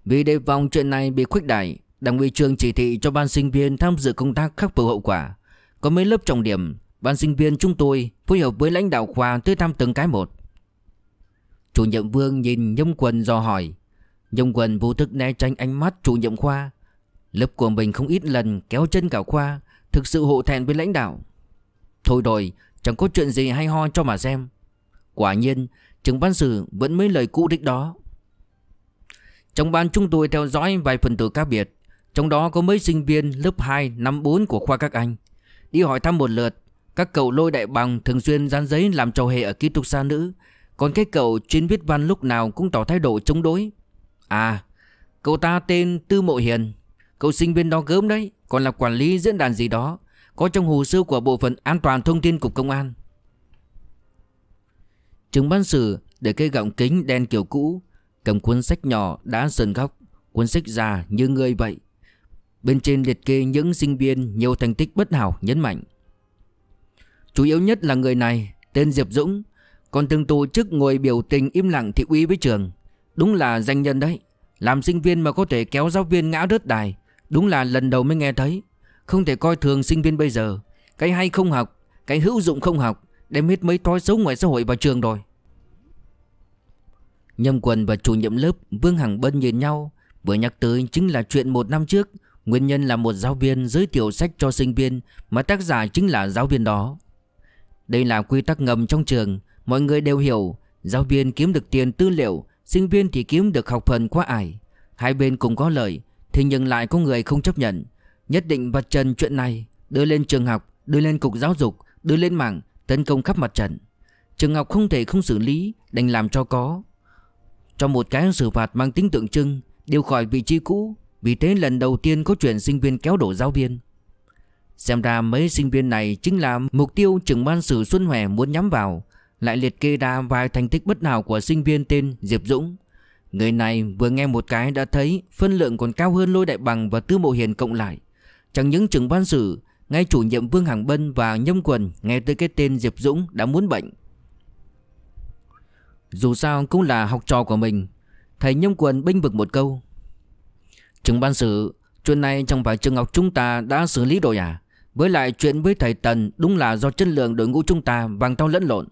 Vì đề vòng chuyện này bị khuếch đại Đảng ủy trường chỉ thị cho ban sinh viên tham dự công tác khắc phục hậu quả Có mấy lớp trọng điểm Ban sinh viên chúng tôi phối hợp với lãnh đạo khoa tới thăm từng cái một Chủ nhiệm Vương nhìn Nhâm Quần dò hỏi Nhâm Quần vô thức né tránh ánh mắt chủ nhiệm khoa Lớp của mình không ít lần kéo chân cả khoa Thực sự hộ thẹn với lãnh đạo Thôi rồi Chẳng có chuyện gì hay ho cho mà xem Quả nhiên Trưởng ban sự vẫn mấy lời cũ đích đó Trong ban chúng tôi theo dõi vài phần tử cá biệt Trong đó có mấy sinh viên lớp 2 năm 4 của khoa các anh Đi hỏi thăm một lượt Các cậu lôi đại bằng thường xuyên dán giấy làm trò hề ở ký túc xa nữ Còn cái cậu chuyên viết văn lúc nào cũng tỏ thái độ chống đối À Cậu ta tên Tư Mộ Hiền Cậu sinh viên đó gớm đấy Còn là quản lý diễn đàn gì đó có trong hồ sơ của Bộ phận An toàn Thông tin Cục Công an. Trường ban sử để cây gọng kính đen kiểu cũ, cầm cuốn sách nhỏ đã sơn góc, cuốn sách già như người vậy. Bên trên liệt kê những sinh viên nhiều thành tích bất hảo nhấn mạnh. Chủ yếu nhất là người này, tên Diệp Dũng, còn từng tổ chức ngồi biểu tình im lặng thị uy với trường. Đúng là danh nhân đấy, làm sinh viên mà có thể kéo giáo viên ngã rớt đài, đúng là lần đầu mới nghe thấy. Không thể coi thường sinh viên bây giờ Cái hay không học Cái hữu dụng không học Đem hết mấy thói xấu ngoài xã hội vào trường rồi Nhâm quần và chủ nhiệm lớp Vương Hằng Bân nhìn nhau Vừa nhắc tới chính là chuyện một năm trước Nguyên nhân là một giáo viên giới thiệu sách cho sinh viên Mà tác giả chính là giáo viên đó Đây là quy tắc ngầm trong trường Mọi người đều hiểu Giáo viên kiếm được tiền tư liệu Sinh viên thì kiếm được học phần quá ải Hai bên cùng có lợi Thế nhưng lại có người không chấp nhận Nhất định vạch trần chuyện này Đưa lên trường học, đưa lên cục giáo dục Đưa lên mạng, tấn công khắp mặt trận Trường học không thể không xử lý Đành làm cho có Cho một cái xử phạt mang tính tượng trưng Điều khỏi vị trí cũ Vì thế lần đầu tiên có chuyện sinh viên kéo đổ giáo viên Xem ra mấy sinh viên này chính là mục tiêu trưởng ban sử Xuân Hòe muốn nhắm vào Lại liệt kê ra vài thành tích bất nào của sinh viên tên Diệp Dũng Người này vừa nghe một cái đã thấy phân lượng còn cao hơn lôi đại bằng và tư mộ hiền cộng lại Chẳng những trưởng ban sự Ngay chủ nhiệm Vương Hằng Bân và Nhâm Quần Nghe tới cái tên Diệp Dũng đã muốn bệnh Dù sao cũng là học trò của mình Thầy Nhâm Quần binh vực một câu Trưởng ban sự Chuyện này chẳng phải trường học chúng ta đã xử lý rồi à Với lại chuyện với thầy Tần Đúng là do chất lượng đội ngũ chúng ta vàng tao lẫn lộn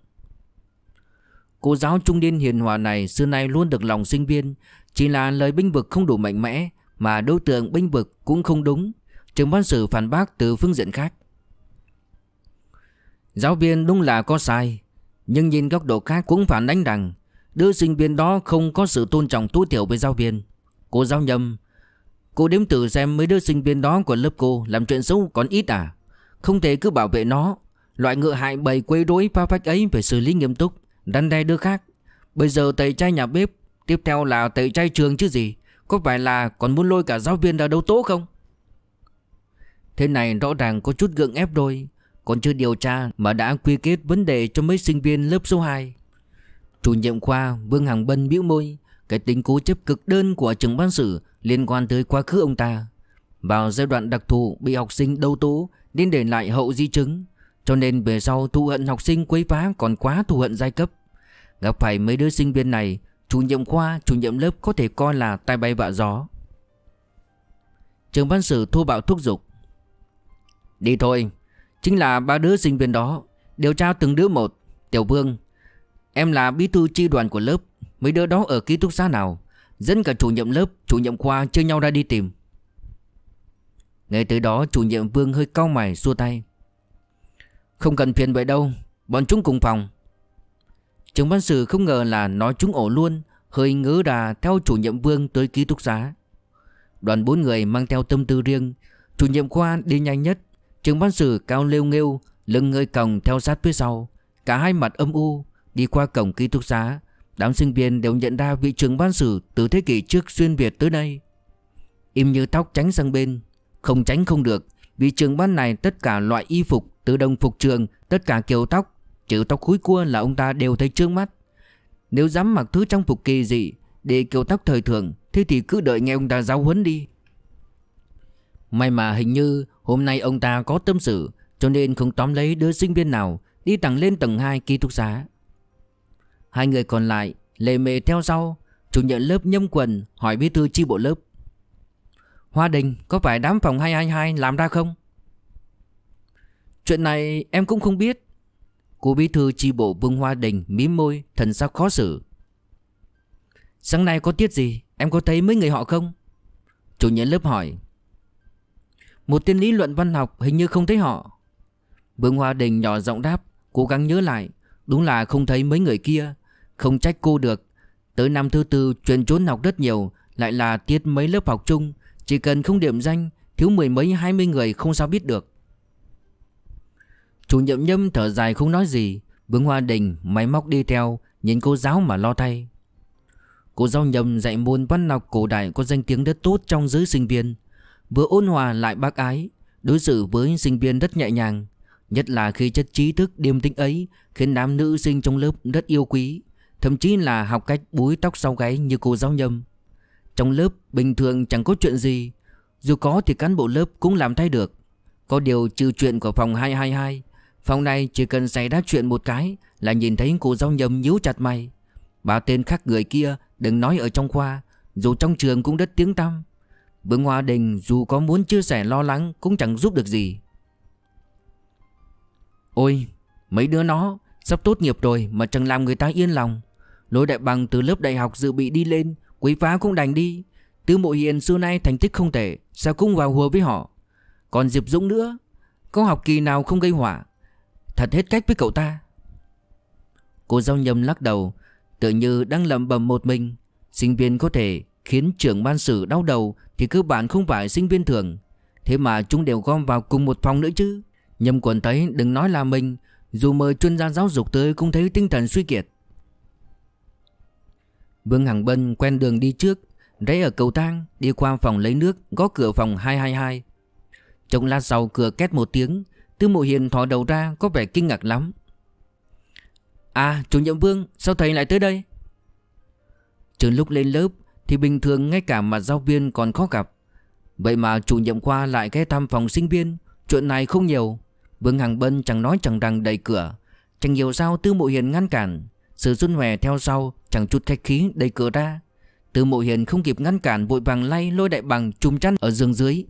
Cô giáo trung niên hiền hòa này xưa nay luôn được lòng sinh viên Chỉ là lời binh vực không đủ mạnh mẽ Mà đối tượng binh vực cũng không đúng Trường ban sự phản bác từ phương diện khác Giáo viên đúng là có sai Nhưng nhìn góc độ khác cũng phản ánh rằng Đứa sinh viên đó không có sự tôn trọng tối thiểu với giáo viên Cô giáo nhầm Cô đếm thử xem mấy đứa sinh viên đó của lớp cô Làm chuyện xấu còn ít à Không thể cứ bảo vệ nó Loại ngựa hại bầy quấy rối pha phách ấy Phải xử lý nghiêm túc Đăn đe đứa khác Bây giờ tẩy chay nhà bếp Tiếp theo là tẩy chay trường chứ gì Có phải là còn muốn lôi cả giáo viên ra đấu tố không Thế này rõ ràng có chút gượng ép đôi Còn chưa điều tra mà đã quy kết vấn đề cho mấy sinh viên lớp số 2 Chủ nhiệm khoa Vương Hằng Bân bĩu môi Cái tính cố chấp cực đơn của trường ban sử liên quan tới quá khứ ông ta Vào giai đoạn đặc thù bị học sinh đấu tố nên để lại hậu di chứng Cho nên về sau thu hận học sinh quấy phá còn quá thù hận giai cấp Gặp phải mấy đứa sinh viên này Chủ nhiệm khoa, chủ nhiệm lớp có thể coi là tai bay vạ gió Trường ban sử thô bạo thúc giục Đi thôi Chính là ba đứa sinh viên đó Điều tra từng đứa một Tiểu Vương Em là bí thư chi đoàn của lớp Mấy đứa đó ở ký túc xá nào Dẫn cả chủ nhiệm lớp, chủ nhiệm khoa chơi nhau ra đi tìm Ngay tới đó chủ nhiệm Vương hơi cau mày xua tay Không cần phiền vậy đâu Bọn chúng cùng phòng Trường văn sự không ngờ là nói chúng ổ luôn Hơi ngớ đà theo chủ nhiệm Vương tới ký túc xá Đoàn bốn người mang theo tâm tư riêng Chủ nhiệm khoa đi nhanh nhất Trường ban sử cao lêu nghêu Lưng ngơi còng theo sát phía sau Cả hai mặt âm u Đi qua cổng ký túc xá Đám sinh viên đều nhận ra vị trường ban sử Từ thế kỷ trước xuyên Việt tới đây Im như tóc tránh sang bên Không tránh không được vị trường ban này tất cả loại y phục Từ đồng phục trường Tất cả kiểu tóc Chữ tóc húi cua là ông ta đều thấy trước mắt Nếu dám mặc thứ trong phục kỳ dị Để kiểu tóc thời thường Thế thì cứ đợi nghe ông ta giáo huấn đi May mà hình như Hôm nay ông ta có tâm sự Cho nên không tóm lấy đứa sinh viên nào Đi thẳng lên tầng 2 ký túc xá Hai người còn lại Lề mề theo sau Chủ nhận lớp nhâm quần hỏi bí thư chi bộ lớp Hoa Đình có phải đám phòng 222 làm ra không? Chuyện này em cũng không biết Cô bí thư chi bộ Vương Hoa Đình mím môi thần sắc khó xử Sáng nay có tiết gì Em có thấy mấy người họ không? Chủ nhiệm lớp hỏi một tiên lý luận văn học hình như không thấy họ Vương Hoa Đình nhỏ giọng đáp Cố gắng nhớ lại Đúng là không thấy mấy người kia Không trách cô được Tới năm thứ tư chuyện trốn học rất nhiều Lại là tiết mấy lớp học chung Chỉ cần không điểm danh Thiếu mười mấy hai mươi người không sao biết được Chủ nhiệm nhâm thở dài không nói gì Vương Hoa Đình máy móc đi theo Nhìn cô giáo mà lo thay Cô giáo nhầm dạy môn văn học cổ đại Có danh tiếng rất tốt trong giới sinh viên Vừa ôn hòa lại bác ái Đối xử với sinh viên rất nhẹ nhàng Nhất là khi chất trí thức điềm tĩnh ấy Khiến đám nữ sinh trong lớp rất yêu quý Thậm chí là học cách búi tóc sau gáy như cô giáo nhâm Trong lớp bình thường chẳng có chuyện gì Dù có thì cán bộ lớp cũng làm thay được Có điều trừ chuyện của phòng 222 Phòng này chỉ cần xảy ra chuyện một cái Là nhìn thấy cô giáo nhâm nhíu chặt mày Bà tên khác người kia đừng nói ở trong khoa Dù trong trường cũng rất tiếng tăm Bướng Hoa Đình dù có muốn chia sẻ lo lắng cũng chẳng giúp được gì Ôi mấy đứa nó sắp tốt nghiệp rồi mà chẳng làm người ta yên lòng Lối đại bằng từ lớp đại học dự bị đi lên Quý phá cũng đành đi Tư mộ hiền xưa nay thành tích không tệ Sao cũng vào hùa với họ Còn Diệp Dũng nữa Có học kỳ nào không gây hỏa Thật hết cách với cậu ta Cô giao nhầm lắc đầu Tự như đang lầm bầm một mình Sinh viên có thể khiến trưởng ban sử đau đầu thì cơ bản không phải sinh viên thường. Thế mà chúng đều gom vào cùng một phòng nữa chứ. Nhâm quần thấy đừng nói là mình, dù mời chuyên gia giáo dục tới cũng thấy tinh thần suy kiệt. Vương Hằng Bân quen đường đi trước, rẽ ở cầu thang, đi qua phòng lấy nước, gõ cửa phòng 222. Trong lát sau cửa két một tiếng, Tư Mộ Hiền thò đầu ra có vẻ kinh ngạc lắm. À, chủ nhiệm Vương, sao thầy lại tới đây? Trường lúc lên lớp, thì bình thường ngay cả mặt giáo viên còn khó gặp Vậy mà chủ nhiệm khoa lại ghé thăm phòng sinh viên Chuyện này không nhiều Vương Hằng Bân chẳng nói chẳng rằng đầy cửa Chẳng nhiều sao Tư Mộ Hiền ngăn cản sự run Hòe theo sau Chẳng chút khách khí đẩy cửa ra Tư Mộ Hiền không kịp ngăn cản vội vàng lay lôi đại bằng Chùm chăn ở giường dưới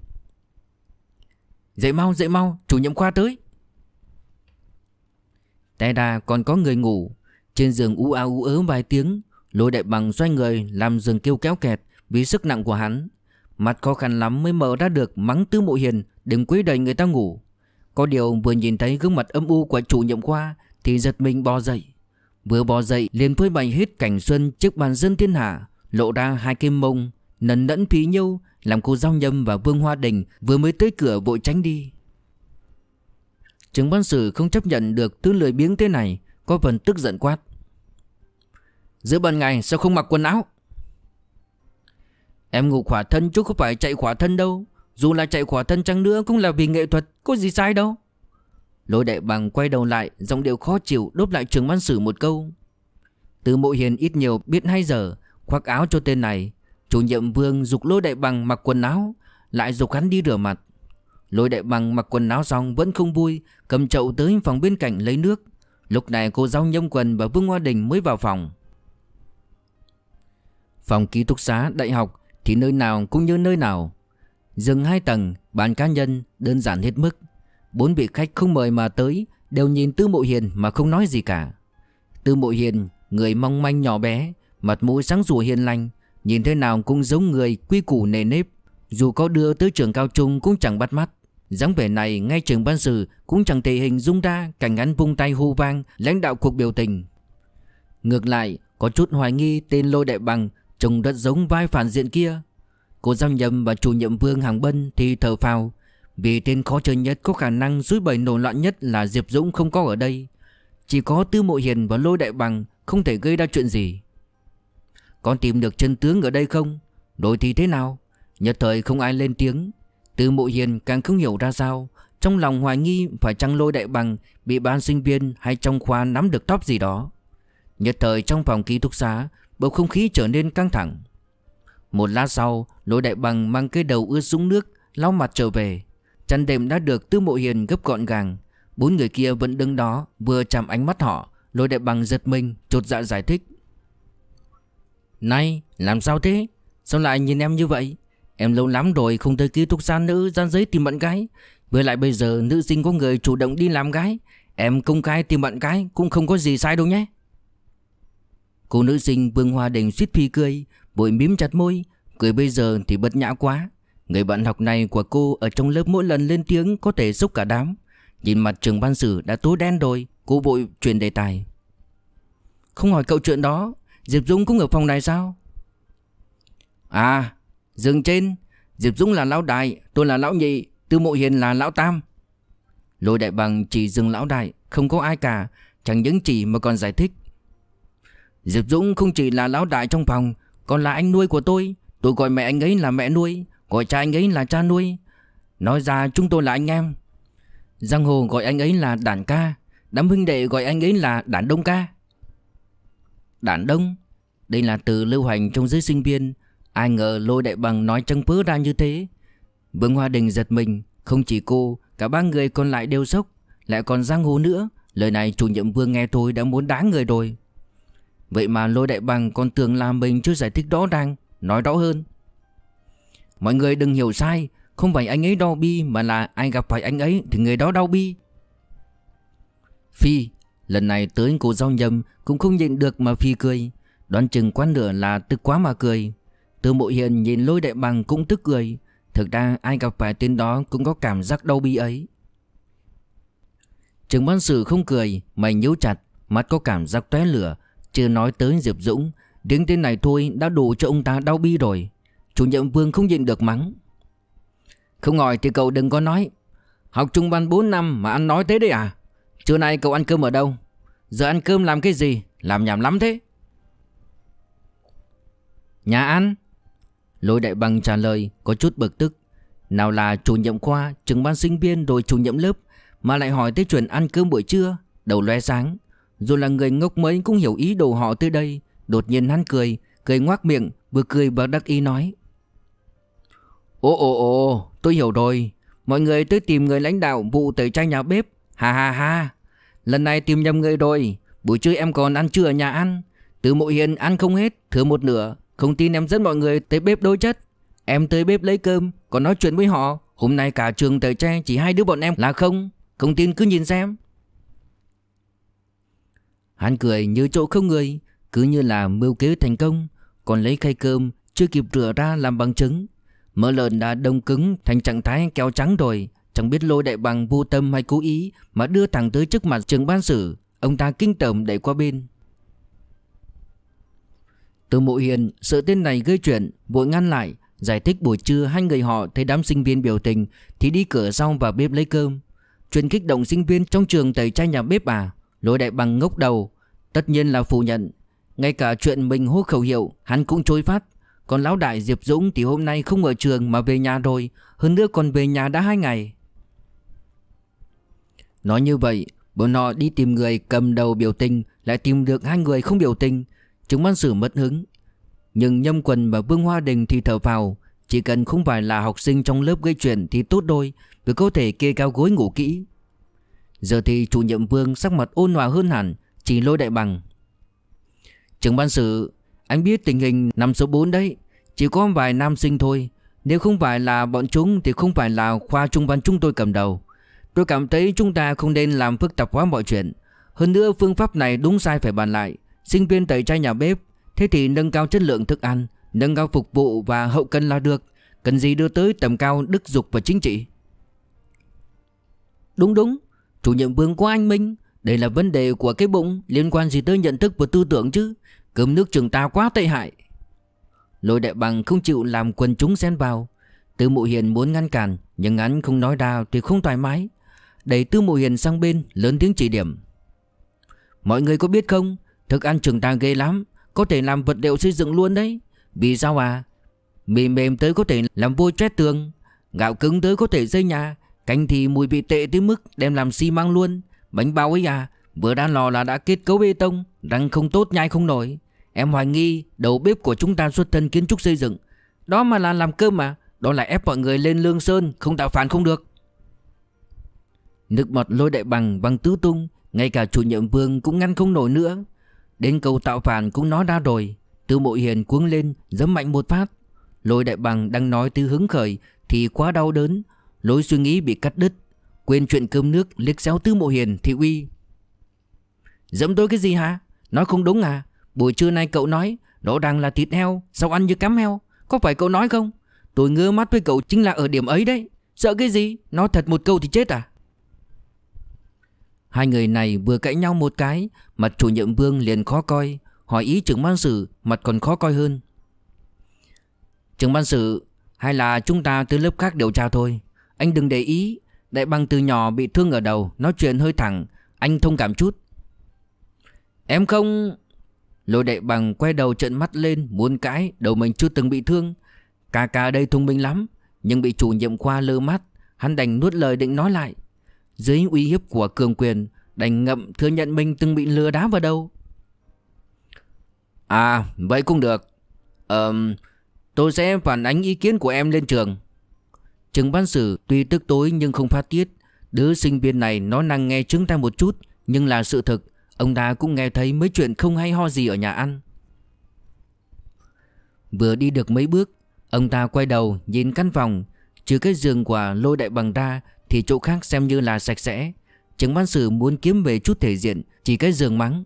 Dậy mau dậy mau Chủ nhiệm khoa tới Té đà còn có người ngủ Trên giường u ao u ớ vài tiếng Lôi đại bằng xoay người làm rừng kêu kéo kẹt vì sức nặng của hắn. Mặt khó khăn lắm mới mở ra được mắng tư mộ hiền đừng quấy đầy người ta ngủ. Có điều vừa nhìn thấy gương mặt âm u của chủ nhiệm khoa thì giật mình bò dậy. Vừa bò dậy liền phơi bày hết cảnh xuân trước bàn dân thiên hạ, lộ ra hai cây mông, nấn nẫn phí nhiêu làm cô giao nhâm và vương hoa đình vừa mới tới cửa vội tránh đi. Chứng ban sự không chấp nhận được thứ lười biếng thế này, có phần tức giận quát. Giữa ban ngày sao không mặc quần áo Em ngủ khỏa thân chứ không phải chạy khỏa thân đâu Dù là chạy khỏa thân chăng nữa cũng là vì nghệ thuật Có gì sai đâu Lôi đại bằng quay đầu lại Giọng điệu khó chịu đốt lại trường văn sử một câu Từ mộ hiền ít nhiều biết hay giờ Khoác áo cho tên này Chủ nhiệm vương dục lôi đại bằng mặc quần áo Lại dục hắn đi rửa mặt Lôi đại bằng mặc quần áo xong vẫn không vui Cầm chậu tới phòng bên cạnh lấy nước Lúc này cô giáo nhâm quần và Vương Hoa Đình mới vào phòng Phòng ký túc xá đại học thì nơi nào cũng như nơi nào Dừng hai tầng, bàn cá nhân đơn giản hết mức Bốn vị khách không mời mà tới đều nhìn Tư Mộ Hiền mà không nói gì cả Tư Mộ Hiền, người mong manh nhỏ bé, mặt mũi sáng rùa hiền lành Nhìn thế nào cũng giống người quy củ nề nếp Dù có đưa tới trường cao trung cũng chẳng bắt mắt dáng vẻ này ngay trường ban sự cũng chẳng thể hình dung ra cảnh hắn vung tay hô vang lãnh đạo cuộc biểu tình. Ngược lại, có chút hoài nghi tên Lôi Đại Bằng Trông rất giống vai phản diện kia Cô giam nhầm và chủ nhiệm vương hàng bân thì thở phào Vì tên khó chơi nhất có khả năng suối bày nổ loạn nhất là Diệp Dũng không có ở đây Chỉ có Tư Mộ Hiền và Lôi Đại Bằng không thể gây ra chuyện gì Con tìm được chân tướng ở đây không? Đổi thì thế nào? Nhật thời không ai lên tiếng Tư Mộ Hiền càng không hiểu ra sao Trong lòng hoài nghi phải chăng Lôi Đại Bằng bị ban sinh viên hay trong khoa nắm được top gì đó Nhật thời trong phòng ký túc xá Bầu không khí trở nên căng thẳng Một lát sau Lôi đại bằng mang cái đầu ướt súng nước Lau mặt trở về Chăn đệm đã được tư mộ hiền gấp gọn gàng Bốn người kia vẫn đứng đó Vừa chạm ánh mắt họ Lôi đại bằng giật mình Chột dạ giải thích Này làm sao thế Sao lại nhìn em như vậy Em lâu lắm rồi không tới ký túc xá nữ gian giấy tìm bạn gái Với lại bây giờ nữ sinh có người chủ động đi làm gái Em công khai tìm bạn gái cũng không có gì sai đâu nhé Cô nữ sinh Vương Hoa Đình suýt phi cười Bội mím chặt môi Cười bây giờ thì bất nhã quá Người bạn học này của cô ở trong lớp mỗi lần lên tiếng có thể giúp cả đám Nhìn mặt trường ban sử đã tối đen rồi Cô vội truyền đề tài Không hỏi cậu chuyện đó Diệp Dũng cũng ở phòng này sao À dừng trên Diệp Dũng là lão đại Tôi là lão nhị Tư Mộ Hiền là lão tam Lôi đại bằng chỉ dừng lão đại Không có ai cả Chẳng những chỉ mà còn giải thích Diệp Dũng không chỉ là lão đại trong phòng Còn là anh nuôi của tôi Tôi gọi mẹ anh ấy là mẹ nuôi Gọi cha anh ấy là cha nuôi Nói ra chúng tôi là anh em Giang Hồ gọi anh ấy là đàn ca Đám huynh đệ gọi anh ấy là đàn đông ca Đàn đông Đây là từ lưu hành trong giới sinh viên Ai ngờ lôi đại bằng nói trăng pứa ra như thế Vương Hoa Đình giật mình Không chỉ cô Cả ba người còn lại đều sốc Lại còn Giang Hồ nữa Lời này chủ nhiệm Vương nghe thôi đã muốn đá người rồi Vậy mà lôi đại bằng còn tưởng là mình chưa giải thích rõ ràng Nói rõ hơn Mọi người đừng hiểu sai Không phải anh ấy đau bi mà là ai gặp phải anh ấy thì người đó đau bi Phi Lần này tới cô giao nhầm cũng không nhịn được mà Phi cười Đoán chừng quán nửa là tức quá mà cười Từ mộ hiền nhìn lôi đại bằng cũng tức cười Thực ra ai gặp phải tên đó cũng có cảm giác đau bi ấy Trường ban sự không cười Mày nhíu chặt Mắt có cảm giác tóe lửa chưa nói tới Diệp Dũng Riêng tên này thôi đã đủ cho ông ta đau bi rồi Chủ nhiệm Vương không nhịn được mắng Không ngồi thì cậu đừng có nói Học trung ban 4 năm mà ăn nói thế đấy à Trưa nay cậu ăn cơm ở đâu Giờ ăn cơm làm cái gì Làm nhảm lắm thế Nhà ăn Lôi đại bằng trả lời có chút bực tức Nào là chủ nhiệm khoa, trường ban sinh viên rồi chủ nhiệm lớp Mà lại hỏi tới chuyện ăn cơm buổi trưa Đầu loe sáng dù là người ngốc mấy cũng hiểu ý đồ họ tới đây Đột nhiên hắn cười Cười ngoác miệng vừa cười vừa đắc ý nói Ồ ồ ồ tôi hiểu rồi Mọi người tới tìm người lãnh đạo vụ tẩy chay nhà bếp Ha ha ha Lần này tìm nhầm người rồi Buổi trưa em còn ăn trưa ở nhà ăn Từ mộ hiền ăn không hết Thừa một nửa Không tin em dẫn mọi người tới bếp đối chất Em tới bếp lấy cơm Còn nói chuyện với họ Hôm nay cả trường tẩy chay chỉ hai đứa bọn em là không Không tin cứ nhìn xem Hắn cười như chỗ không người Cứ như là mưu kế thành công Còn lấy khay cơm chưa kịp rửa ra làm bằng chứng Mỡ lợn đã đông cứng thành trạng thái kéo trắng rồi Chẳng biết lôi đại bằng vô tâm hay cố ý Mà đưa thẳng tới trước mặt trường ban xử. Ông ta kinh tởm đẩy qua bên Từ mộ hiền sợ tên này gây chuyện Vội ngăn lại Giải thích buổi trưa hai người họ thấy đám sinh viên biểu tình Thì đi cửa sau vào bếp lấy cơm Chuyện kích động sinh viên trong trường tẩy chay nhà bếp à Lôi đại bằng ngốc đầu Tất nhiên là phủ nhận Ngay cả chuyện mình hô khẩu hiệu Hắn cũng chối phát Còn lão đại Diệp Dũng thì hôm nay không ở trường mà về nhà rồi Hơn nữa còn về nhà đã hai ngày Nói như vậy Bọn họ đi tìm người cầm đầu biểu tình Lại tìm được hai người không biểu tình Chúng ban xử mất hứng Nhưng Nhâm Quần và Vương Hoa Đình thì thở vào Chỉ cần không phải là học sinh trong lớp gây chuyện Thì tốt đôi Vì có thể kê cao gối ngủ kỹ Giờ thì chủ nhiệm vương sắc mặt ôn hòa hơn hẳn Chỉ lôi đại bằng Trưởng ban sự Anh biết tình hình năm số 4 đấy Chỉ có vài nam sinh thôi Nếu không phải là bọn chúng Thì không phải là khoa trung văn chúng tôi cầm đầu Tôi cảm thấy chúng ta không nên làm phức tạp quá mọi chuyện Hơn nữa phương pháp này đúng sai phải bàn lại Sinh viên tẩy chay nhà bếp Thế thì nâng cao chất lượng thức ăn Nâng cao phục vụ và hậu cần là được Cần gì đưa tới tầm cao đức dục và chính trị Đúng đúng Chủ nhiệm vương của anh Minh Đây là vấn đề của cái bụng Liên quan gì tới nhận thức và tư tưởng chứ Cơm nước trường ta quá tệ hại Lôi đại bằng không chịu làm quần chúng xen vào Tư mụ hiền muốn ngăn cản Nhưng anh không nói ra thì không thoải mái Đẩy tư mụ hiền sang bên Lớn tiếng chỉ điểm Mọi người có biết không Thức ăn trường ta ghê lắm Có thể làm vật liệu xây dựng luôn đấy Vì sao à Mì mềm tới có thể làm vôi trét tường Gạo cứng tới có thể xây nhà Canh thì mùi vị tệ tới mức đem làm xi măng luôn Bánh bao ấy à Vừa đã lò là đã kết cấu bê tông Răng không tốt nhai không nổi Em hoài nghi đầu bếp của chúng ta xuất thân kiến trúc xây dựng Đó mà là làm cơm mà Đó là ép mọi người lên lương sơn Không tạo phản không được Nước mọt lôi đại bằng bằng tứ tung Ngay cả chủ nhiệm vương cũng ngăn không nổi nữa Đến cầu tạo phản cũng nói ra rồi Tư mộ hiền cuống lên Dấm mạnh một phát Lôi đại bằng đang nói tư hứng khởi Thì quá đau đớn Lối suy nghĩ bị cắt đứt Quên chuyện cơm nước liếc xéo tứ mộ hiền thị uy Dẫm tôi cái gì hả Nói không đúng à Buổi trưa nay cậu nói Nó đang là thịt heo Sao ăn như cắm heo Có phải cậu nói không Tôi ngơ mắt với cậu chính là ở điểm ấy đấy Sợ cái gì Nói thật một câu thì chết à Hai người này vừa cãi nhau một cái Mặt chủ nhiệm vương liền khó coi Hỏi ý trưởng ban sự Mặt còn khó coi hơn Trưởng ban sự Hay là chúng ta tới lớp khác điều tra thôi anh đừng để ý Đại bằng từ nhỏ bị thương ở đầu Nói chuyện hơi thẳng Anh thông cảm chút Em không Lôi đại bằng quay đầu trận mắt lên Muốn cãi đầu mình chưa từng bị thương Cà cà đây thông minh lắm Nhưng bị chủ nhiệm khoa lơ mắt Hắn đành nuốt lời định nói lại Dưới uy hiếp của cường quyền Đành ngậm thừa nhận mình từng bị lừa đá vào đầu À vậy cũng được Ờm um, Tôi sẽ phản ánh ý kiến của em lên trường Trường ban sự tuy tức tối nhưng không phát tiết Đứa sinh viên này nói năng nghe chứng ta một chút Nhưng là sự thật Ông ta cũng nghe thấy mấy chuyện không hay ho gì ở nhà ăn Vừa đi được mấy bước Ông ta quay đầu nhìn căn phòng Trừ cái giường của lôi đại bằng ra Thì chỗ khác xem như là sạch sẽ Chứng ban sự muốn kiếm về chút thể diện Chỉ cái giường mắng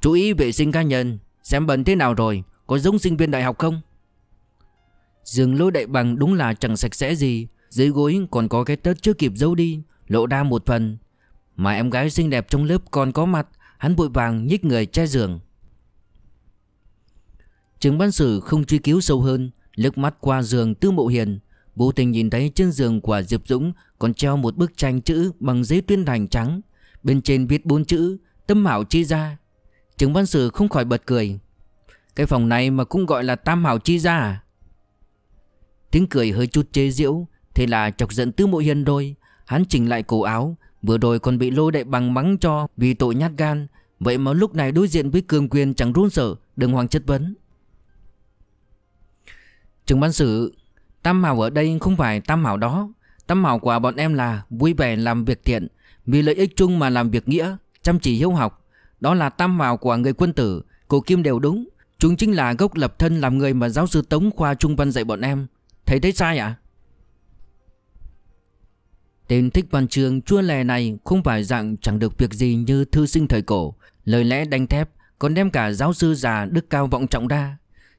Chú ý vệ sinh cá nhân Xem bẩn thế nào rồi Có giống sinh viên đại học không Giường lôi đại bằng đúng là chẳng sạch sẽ gì Dưới gối còn có cái tết chưa kịp giấu đi Lộ ra một phần Mà em gái xinh đẹp trong lớp còn có mặt Hắn bụi vàng nhích người che giường Trường ban sử không truy cứu sâu hơn Lướt mắt qua giường tư mộ hiền Vô tình nhìn thấy trên giường của Diệp Dũng Còn treo một bức tranh chữ bằng giấy tuyên thành trắng Bên trên viết bốn chữ Tâm hảo chi ra Trường ban sử không khỏi bật cười Cái phòng này mà cũng gọi là tam hảo chi ra à Tiếng cười hơi chút chế giễu Thế là chọc giận Tư Mộ hiền rồi Hắn chỉnh lại cổ áo Vừa rồi còn bị lôi đại bằng mắng cho Vì tội nhát gan Vậy mà lúc này đối diện với cường quyền chẳng run sợ đừng hoàng chất vấn Trường ban sự Tam Hảo ở đây không phải Tam Hảo đó Tam Hảo của bọn em là vui vẻ làm việc thiện Vì lợi ích chung mà làm việc nghĩa Chăm chỉ hiếu học Đó là Tam Hảo của người quân tử Cổ Kim đều đúng Chúng chính là gốc lập thân làm người mà giáo sư Tống Khoa Trung Văn dạy bọn em Thầy thấy sai ạ à? Tên thích văn trường chua lè này Không phải dạng chẳng được việc gì như thư sinh thời cổ Lời lẽ đanh thép Còn đem cả giáo sư già đức cao vọng trọng đa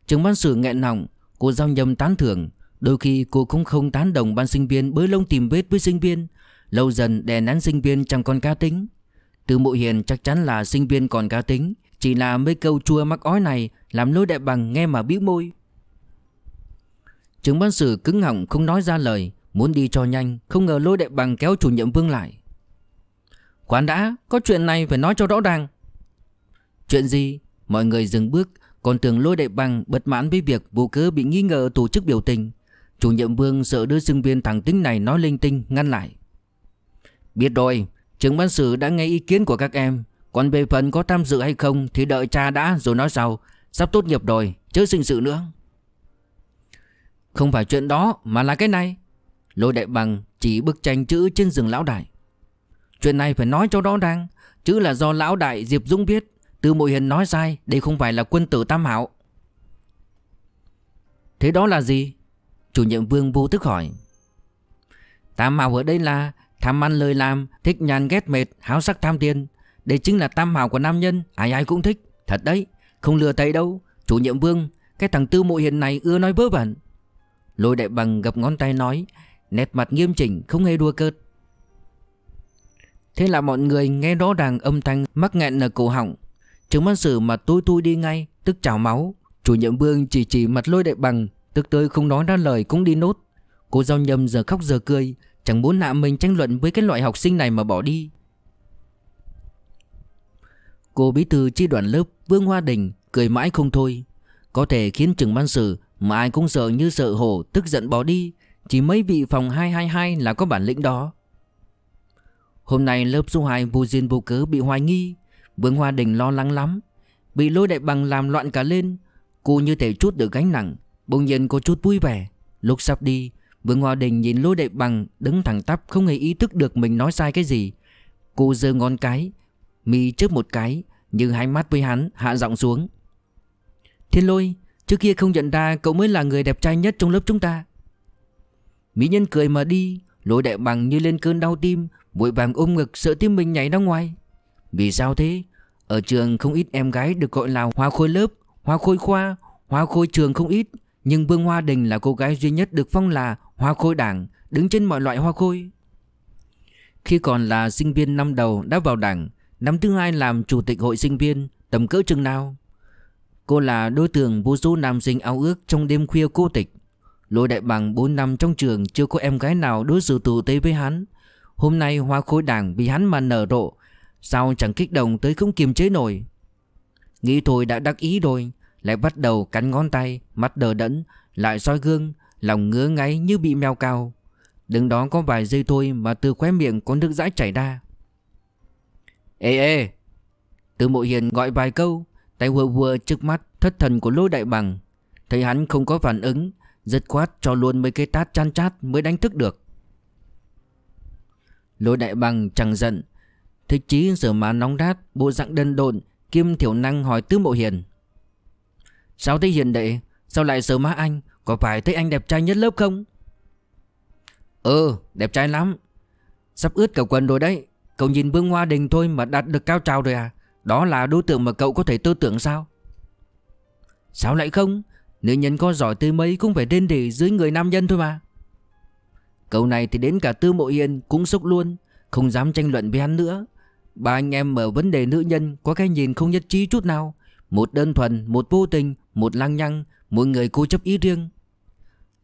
Trường văn sử nghẹn nọng Cô giao nhầm tán thưởng Đôi khi cô cũng không tán đồng ban sinh viên Bới lông tìm vết với sinh viên Lâu dần đè nén sinh viên trong con cá tính Từ mộ hiền chắc chắn là sinh viên còn cá tính Chỉ là mấy câu chua mắc ói này Làm lối đại bằng nghe mà bĩu môi Trưởng ban sự cứng họng không nói ra lời Muốn đi cho nhanh Không ngờ lôi đại bằng kéo chủ nhiệm Vương lại Khoan đã Có chuyện này phải nói cho rõ ràng Chuyện gì Mọi người dừng bước Còn tưởng lôi đại bằng bất mãn với việc Vô cớ bị nghi ngờ tổ chức biểu tình Chủ nhiệm Vương sợ đứa sinh viên thẳng tính này nói linh tinh ngăn lại Biết rồi Trưởng ban sự đã nghe ý kiến của các em Còn về phần có tham dự hay không Thì đợi cha đã rồi nói sau Sắp tốt nghiệp rồi Chớ sinh sự nữa không phải chuyện đó mà là cái này Lôi đại bằng chỉ bức tranh chữ trên giường lão đại Chuyện này phải nói cho rõ ràng Chữ là do lão đại Diệp Dũng viết Từ mội hiền nói sai Đây không phải là quân tử tam hảo Thế đó là gì? Chủ nhiệm vương vô thức hỏi Tam hảo ở đây là Tham ăn lời làm Thích nhàn ghét mệt Háo sắc tham tiền Đây chính là tam hảo của nam nhân Ai ai cũng thích Thật đấy Không lừa thầy đâu Chủ nhiệm vương Cái thằng tư mội hiện này ưa nói vớ vẩn Lôi đại bằng gặp ngón tay nói Nét mặt nghiêm chỉnh không hề đua cợt Thế là mọi người nghe rõ ràng âm thanh mắc nghẹn ở cổ họng Chứng mắt sử mà tôi tôi đi ngay Tức chảo máu Chủ nhiệm vương chỉ chỉ mặt lôi đại bằng Tức tới không nói ra lời cũng đi nốt Cô giao nhầm giờ khóc giờ cười Chẳng muốn nạ mình tranh luận với cái loại học sinh này mà bỏ đi Cô bí thư chi đoàn lớp Vương Hoa Đình cười mãi không thôi Có thể khiến trưởng ban sự mà ai cũng sợ như sợ hổ tức giận bỏ đi Chỉ mấy vị phòng 222 là có bản lĩnh đó Hôm nay lớp số 2 vô duyên vô cớ bị hoài nghi Vương Hoa Đình lo lắng lắm Bị lôi đại bằng làm loạn cả lên Cô như thể chút được gánh nặng Bỗng nhiên có chút vui vẻ Lúc sắp đi Vương Hoa Đình nhìn lôi đại bằng Đứng thẳng tắp không hề ý thức được mình nói sai cái gì Cô giơ ngón cái Mi trước một cái Như hai mắt với hắn hạ giọng xuống Thiên lôi Trước kia không nhận ra cậu mới là người đẹp trai nhất trong lớp chúng ta Mỹ nhân cười mà đi Lôi đại bằng như lên cơn đau tim Vội vàng ôm ngực sợ tim mình nhảy ra ngoài Vì sao thế Ở trường không ít em gái được gọi là hoa khôi lớp Hoa khôi khoa Hoa khôi trường không ít Nhưng Vương Hoa Đình là cô gái duy nhất được phong là Hoa khôi đảng Đứng trên mọi loại hoa khôi Khi còn là sinh viên năm đầu đã vào đảng Năm thứ hai làm chủ tịch hội sinh viên Tầm cỡ chừng nào Cô là đối tượng vô số nam sinh ao ước trong đêm khuya cô tịch Lôi đại bằng 4 năm trong trường chưa có em gái nào đối xử tử tế với hắn Hôm nay hoa khôi đảng bị hắn mà nở rộ Sao chẳng kích động tới không kiềm chế nổi Nghĩ thôi đã đắc ý rồi Lại bắt đầu cắn ngón tay Mắt đờ đẫn Lại soi gương Lòng ngứa ngáy như bị mèo cao Đứng đó có vài giây thôi Mà từ khóe miệng có nước dãi chảy ra Ê ê Từ mộ hiền gọi vài câu Tay vừa vừa trước mắt thất thần của lôi đại bằng Thấy hắn không có phản ứng giật quát cho luôn mấy cái tát chan chát mới đánh thức được Lôi đại bằng chẳng giận Thích chí rửa má nóng đát Bộ dạng đơn độn Kim thiểu năng hỏi tứ mộ hiền Sao thấy hiền đệ Sao lại sờ má anh Có phải thấy anh đẹp trai nhất lớp không Ừ đẹp trai lắm Sắp ướt cả quần rồi đấy Cậu nhìn bương hoa đình thôi mà đạt được cao trào rồi à đó là đối tượng mà cậu có thể tư tưởng sao Sao lại không Nữ nhân có giỏi tới mấy cũng phải đên để dưới người nam nhân thôi mà Câu này thì đến cả Tư Mộ Yên cũng sốc luôn Không dám tranh luận với hắn nữa Ba anh em ở vấn đề nữ nhân có cái nhìn không nhất trí chút nào Một đơn thuần, một vô tình, một lăng nhăng Mỗi người cố chấp ý riêng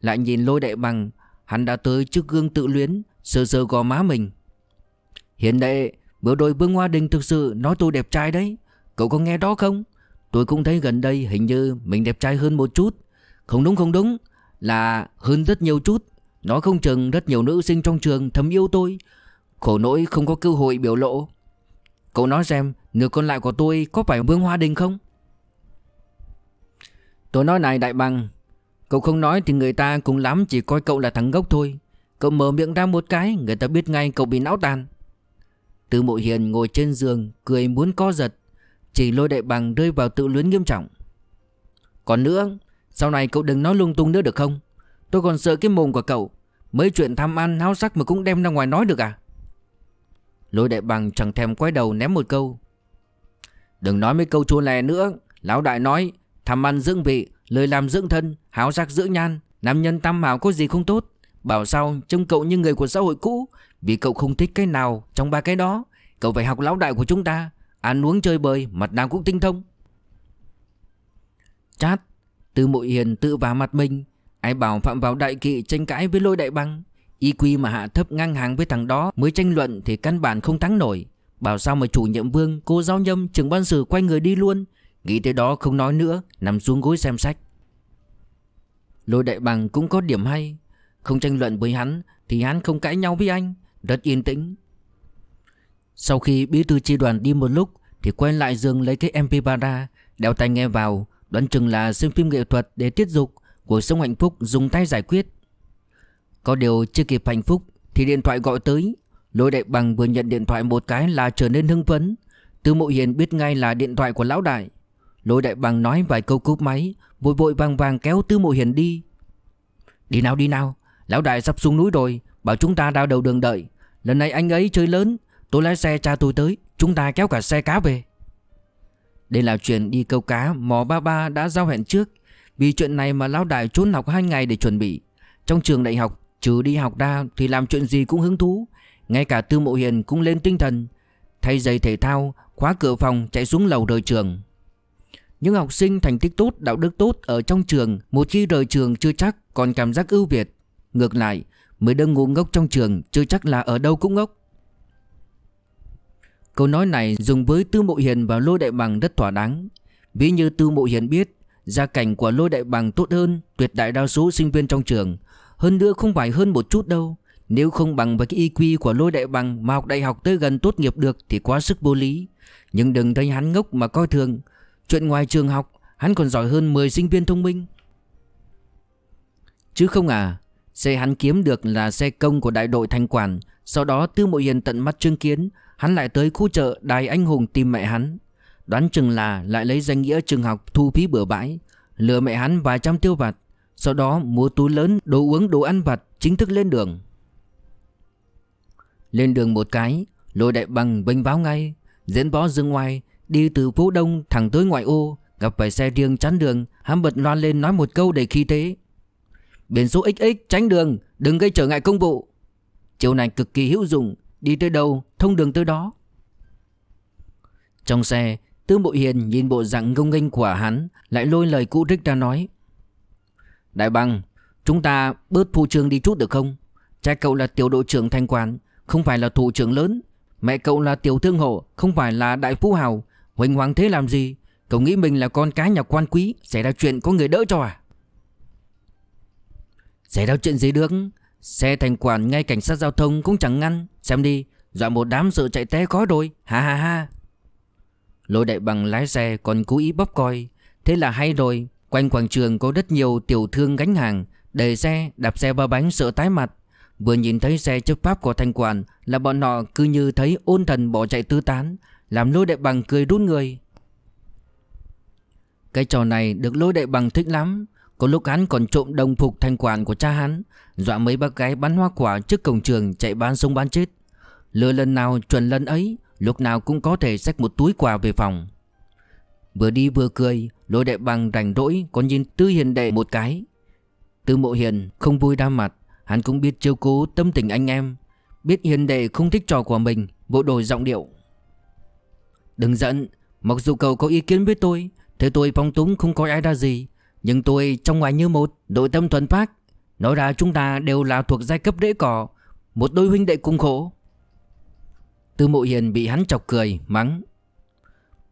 Lại nhìn lôi đệ bằng Hắn đã tới trước gương tự luyến Sờ sờ gò má mình Hiện đệ Bữa đôi Vương Hoa Đình thực sự nói tôi đẹp trai đấy Cậu có nghe đó không Tôi cũng thấy gần đây hình như mình đẹp trai hơn một chút Không đúng không đúng Là hơn rất nhiều chút nói không chừng rất nhiều nữ sinh trong trường thầm yêu tôi Khổ nỗi không có cơ hội biểu lộ Cậu nói xem Người còn lại của tôi có phải Vương Hoa Đình không Tôi nói này đại bằng Cậu không nói thì người ta cũng lắm chỉ coi cậu là thằng gốc thôi Cậu mở miệng ra một cái Người ta biết ngay cậu bị não tàn từ mộ hiền ngồi trên giường Cười muốn co giật Chỉ lôi đại bằng rơi vào tự luyến nghiêm trọng Còn nữa Sau này cậu đừng nói lung tung nữa được không Tôi còn sợ cái mồm của cậu Mấy chuyện tham ăn háo sắc mà cũng đem ra ngoài nói được à Lôi đại bằng chẳng thèm quay đầu ném một câu Đừng nói mấy câu chua lè nữa Lão đại nói Tham ăn dưỡng vị Lời làm dưỡng thân Háo sắc dưỡng nhan Nam nhân tam hảo có gì không tốt Bảo sao trông cậu như người của xã hội cũ vì cậu không thích cái nào trong ba cái đó Cậu phải học lão đại của chúng ta Ăn uống chơi bời mặt nào cũng tinh thông Chát Tư mộ hiền tự vào mặt mình Ai bảo phạm vào đại kỵ tranh cãi với lôi đại băng Y quy mà hạ thấp ngang hàng với thằng đó Mới tranh luận thì căn bản không thắng nổi Bảo sao mà chủ nhiệm vương Cô giao nhâm trưởng ban sử quay người đi luôn Nghĩ tới đó không nói nữa Nằm xuống gối xem sách Lôi đại bằng cũng có điểm hay Không tranh luận với hắn Thì hắn không cãi nhau với anh rất yên tĩnh Sau khi bí thư chi đoàn đi một lúc Thì quay lại giường lấy cái MP3 ra Đeo tai nghe vào Đoán chừng là xem phim nghệ thuật để tiết dục Cuộc sống hạnh phúc dùng tay giải quyết Có điều chưa kịp hạnh phúc Thì điện thoại gọi tới Lôi đại bằng vừa nhận điện thoại một cái là trở nên hưng phấn Tư mộ hiền biết ngay là điện thoại của lão đại Lôi đại bằng nói vài câu cúp máy Vội vội vàng vàng kéo tư mộ hiền đi Đi nào đi nào Lão đại sắp xuống núi rồi Bảo chúng ta ra đầu đường đợi Lần này anh ấy chơi lớn Tôi lái xe cha tôi tới Chúng ta kéo cả xe cá về Đây là chuyện đi câu cá Mò ba ba đã giao hẹn trước Vì chuyện này mà lão đại trốn học 2 ngày để chuẩn bị Trong trường đại học Trừ đi học đa thì làm chuyện gì cũng hứng thú Ngay cả tư mộ hiền cũng lên tinh thần Thay giày thể thao Khóa cửa phòng chạy xuống lầu rời trường Những học sinh thành tích tốt Đạo đức tốt ở trong trường Một khi rời trường chưa chắc còn cảm giác ưu việt Ngược lại Mới đơn ngu ngốc trong trường chưa chắc là ở đâu cũng ngốc Câu nói này dùng với Tư Mộ Hiền và Lôi Đại Bằng rất thỏa đáng Ví như Tư Mộ Hiền biết Gia cảnh của Lôi Đại Bằng tốt hơn Tuyệt đại đa số sinh viên trong trường Hơn nữa không phải hơn một chút đâu Nếu không bằng với cái IQ của Lôi Đại Bằng Mà học đại học tới gần tốt nghiệp được Thì quá sức vô lý Nhưng đừng thấy hắn ngốc mà coi thường Chuyện ngoài trường học Hắn còn giỏi hơn 10 sinh viên thông minh Chứ không à Xe hắn kiếm được là xe công của đại đội thanh quản Sau đó Tư Mộ Hiền tận mắt chứng kiến Hắn lại tới khu chợ Đài Anh Hùng tìm mẹ hắn Đoán chừng là lại lấy danh nghĩa trường học thu phí bừa bãi Lừa mẹ hắn vài trăm tiêu vặt Sau đó mua túi lớn đồ uống đồ ăn vặt chính thức lên đường Lên đường một cái Lôi đại bằng bênh báo ngay Diễn võ dương ngoài Đi từ phố đông thẳng tới ngoại ô Gặp phải xe riêng chắn đường Hắn bật loan lên nói một câu đầy khí thế Biển số XX tránh đường Đừng gây trở ngại công vụ Chiều này cực kỳ hữu dụng Đi tới đâu thông đường tới đó Trong xe Tư Mộ Hiền nhìn bộ dạng ngông nghênh của hắn Lại lôi lời cũ rích ra nói Đại băng Chúng ta bớt phô trương đi chút được không Cha cậu là tiểu đội trưởng thanh quản Không phải là thủ trưởng lớn Mẹ cậu là tiểu thương hộ Không phải là đại phú hào Huỳnh hoàng thế làm gì Cậu nghĩ mình là con cái nhà quan quý Xảy ra chuyện có người đỡ cho à Xảy ra chuyện gì được Xe thành quản ngay cảnh sát giao thông cũng chẳng ngăn Xem đi Dọa một đám sự chạy té khó đôi. Ha ha ha Lôi đại bằng lái xe còn cố ý bóp coi Thế là hay rồi Quanh quảng trường có rất nhiều tiểu thương gánh hàng Đẩy xe, đạp xe ba bánh sợ tái mặt Vừa nhìn thấy xe chấp pháp của thành quản Là bọn nọ cứ như thấy ôn thần bỏ chạy tư tán Làm lôi đại bằng cười rút người Cái trò này được lôi đại bằng thích lắm có lúc hắn còn trộm đồng phục thanh quản của cha hắn Dọa mấy bác gái bán hoa quả trước cổng trường chạy bán sống bán chết Lừa lần nào chuẩn lần ấy Lúc nào cũng có thể xách một túi quà về phòng Vừa đi vừa cười Lôi đệ bằng rảnh rỗi Còn nhìn Tư Hiền đệ một cái Tư mộ hiền không vui đa mặt Hắn cũng biết chiêu cố tâm tình anh em Biết hiền đệ không thích trò của mình Bộ đổi giọng điệu Đừng giận Mặc dù cậu có ý kiến với tôi Thế tôi phong túng không có ai ra gì nhưng tôi trong ngoài như một Đội tâm thuần phát Nói ra chúng ta đều là thuộc giai cấp rễ cỏ Một đôi huynh đệ cùng khổ Tư mộ hiền bị hắn chọc cười Mắng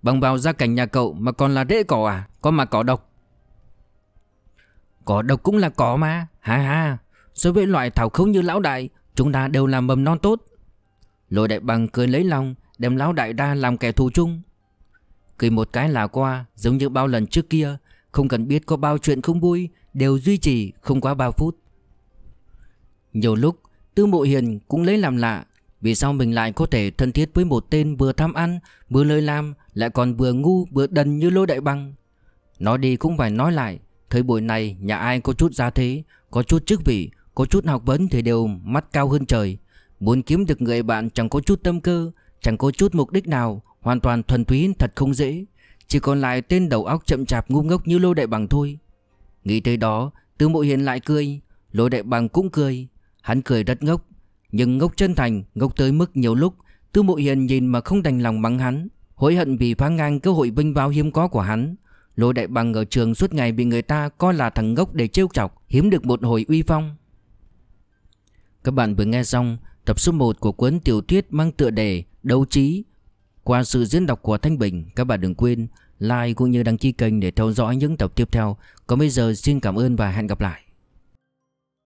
Bằng vào gia cảnh nhà cậu mà còn là rễ cỏ à Có mà cỏ độc Cỏ độc cũng là cỏ mà Ha ha So với loại thảo khấu như lão đại Chúng ta đều là mầm non tốt Lôi đại bằng cười lấy lòng Đem lão đại ra làm kẻ thù chung Cười một cái là qua Giống như bao lần trước kia không cần biết có bao chuyện không vui Đều duy trì không quá 3 phút Nhiều lúc Tư Mộ Hiền cũng lấy làm lạ Vì sao mình lại có thể thân thiết với một tên Vừa tham ăn, vừa lời lam, Lại còn vừa ngu, vừa đần như lô đại băng Nói đi cũng phải nói lại Thời buổi này nhà ai có chút gia thế Có chút chức vị, có chút học vấn Thì đều mắt cao hơn trời Muốn kiếm được người bạn chẳng có chút tâm cơ Chẳng có chút mục đích nào Hoàn toàn thuần túy thật không dễ chỉ còn lại tên đầu óc chậm chạp ngu ngốc như lô đại bằng thôi Nghĩ tới đó Tư mộ hiền lại cười Lô đại bằng cũng cười Hắn cười rất ngốc Nhưng ngốc chân thành Ngốc tới mức nhiều lúc Tư mộ hiền nhìn mà không đành lòng mắng hắn Hối hận vì phá ngang cơ hội vinh vào hiếm có của hắn Lô đại bằng ở trường suốt ngày bị người ta coi là thằng ngốc để trêu chọc Hiếm được một hồi uy phong Các bạn vừa nghe xong tập số 1 của cuốn tiểu thuyết mang tựa đề Đấu trí qua sự diễn đọc của Thanh Bình, các bạn đừng quên like cũng như đăng ký kênh để theo dõi những tập tiếp theo. Còn bây giờ xin cảm ơn và hẹn gặp lại.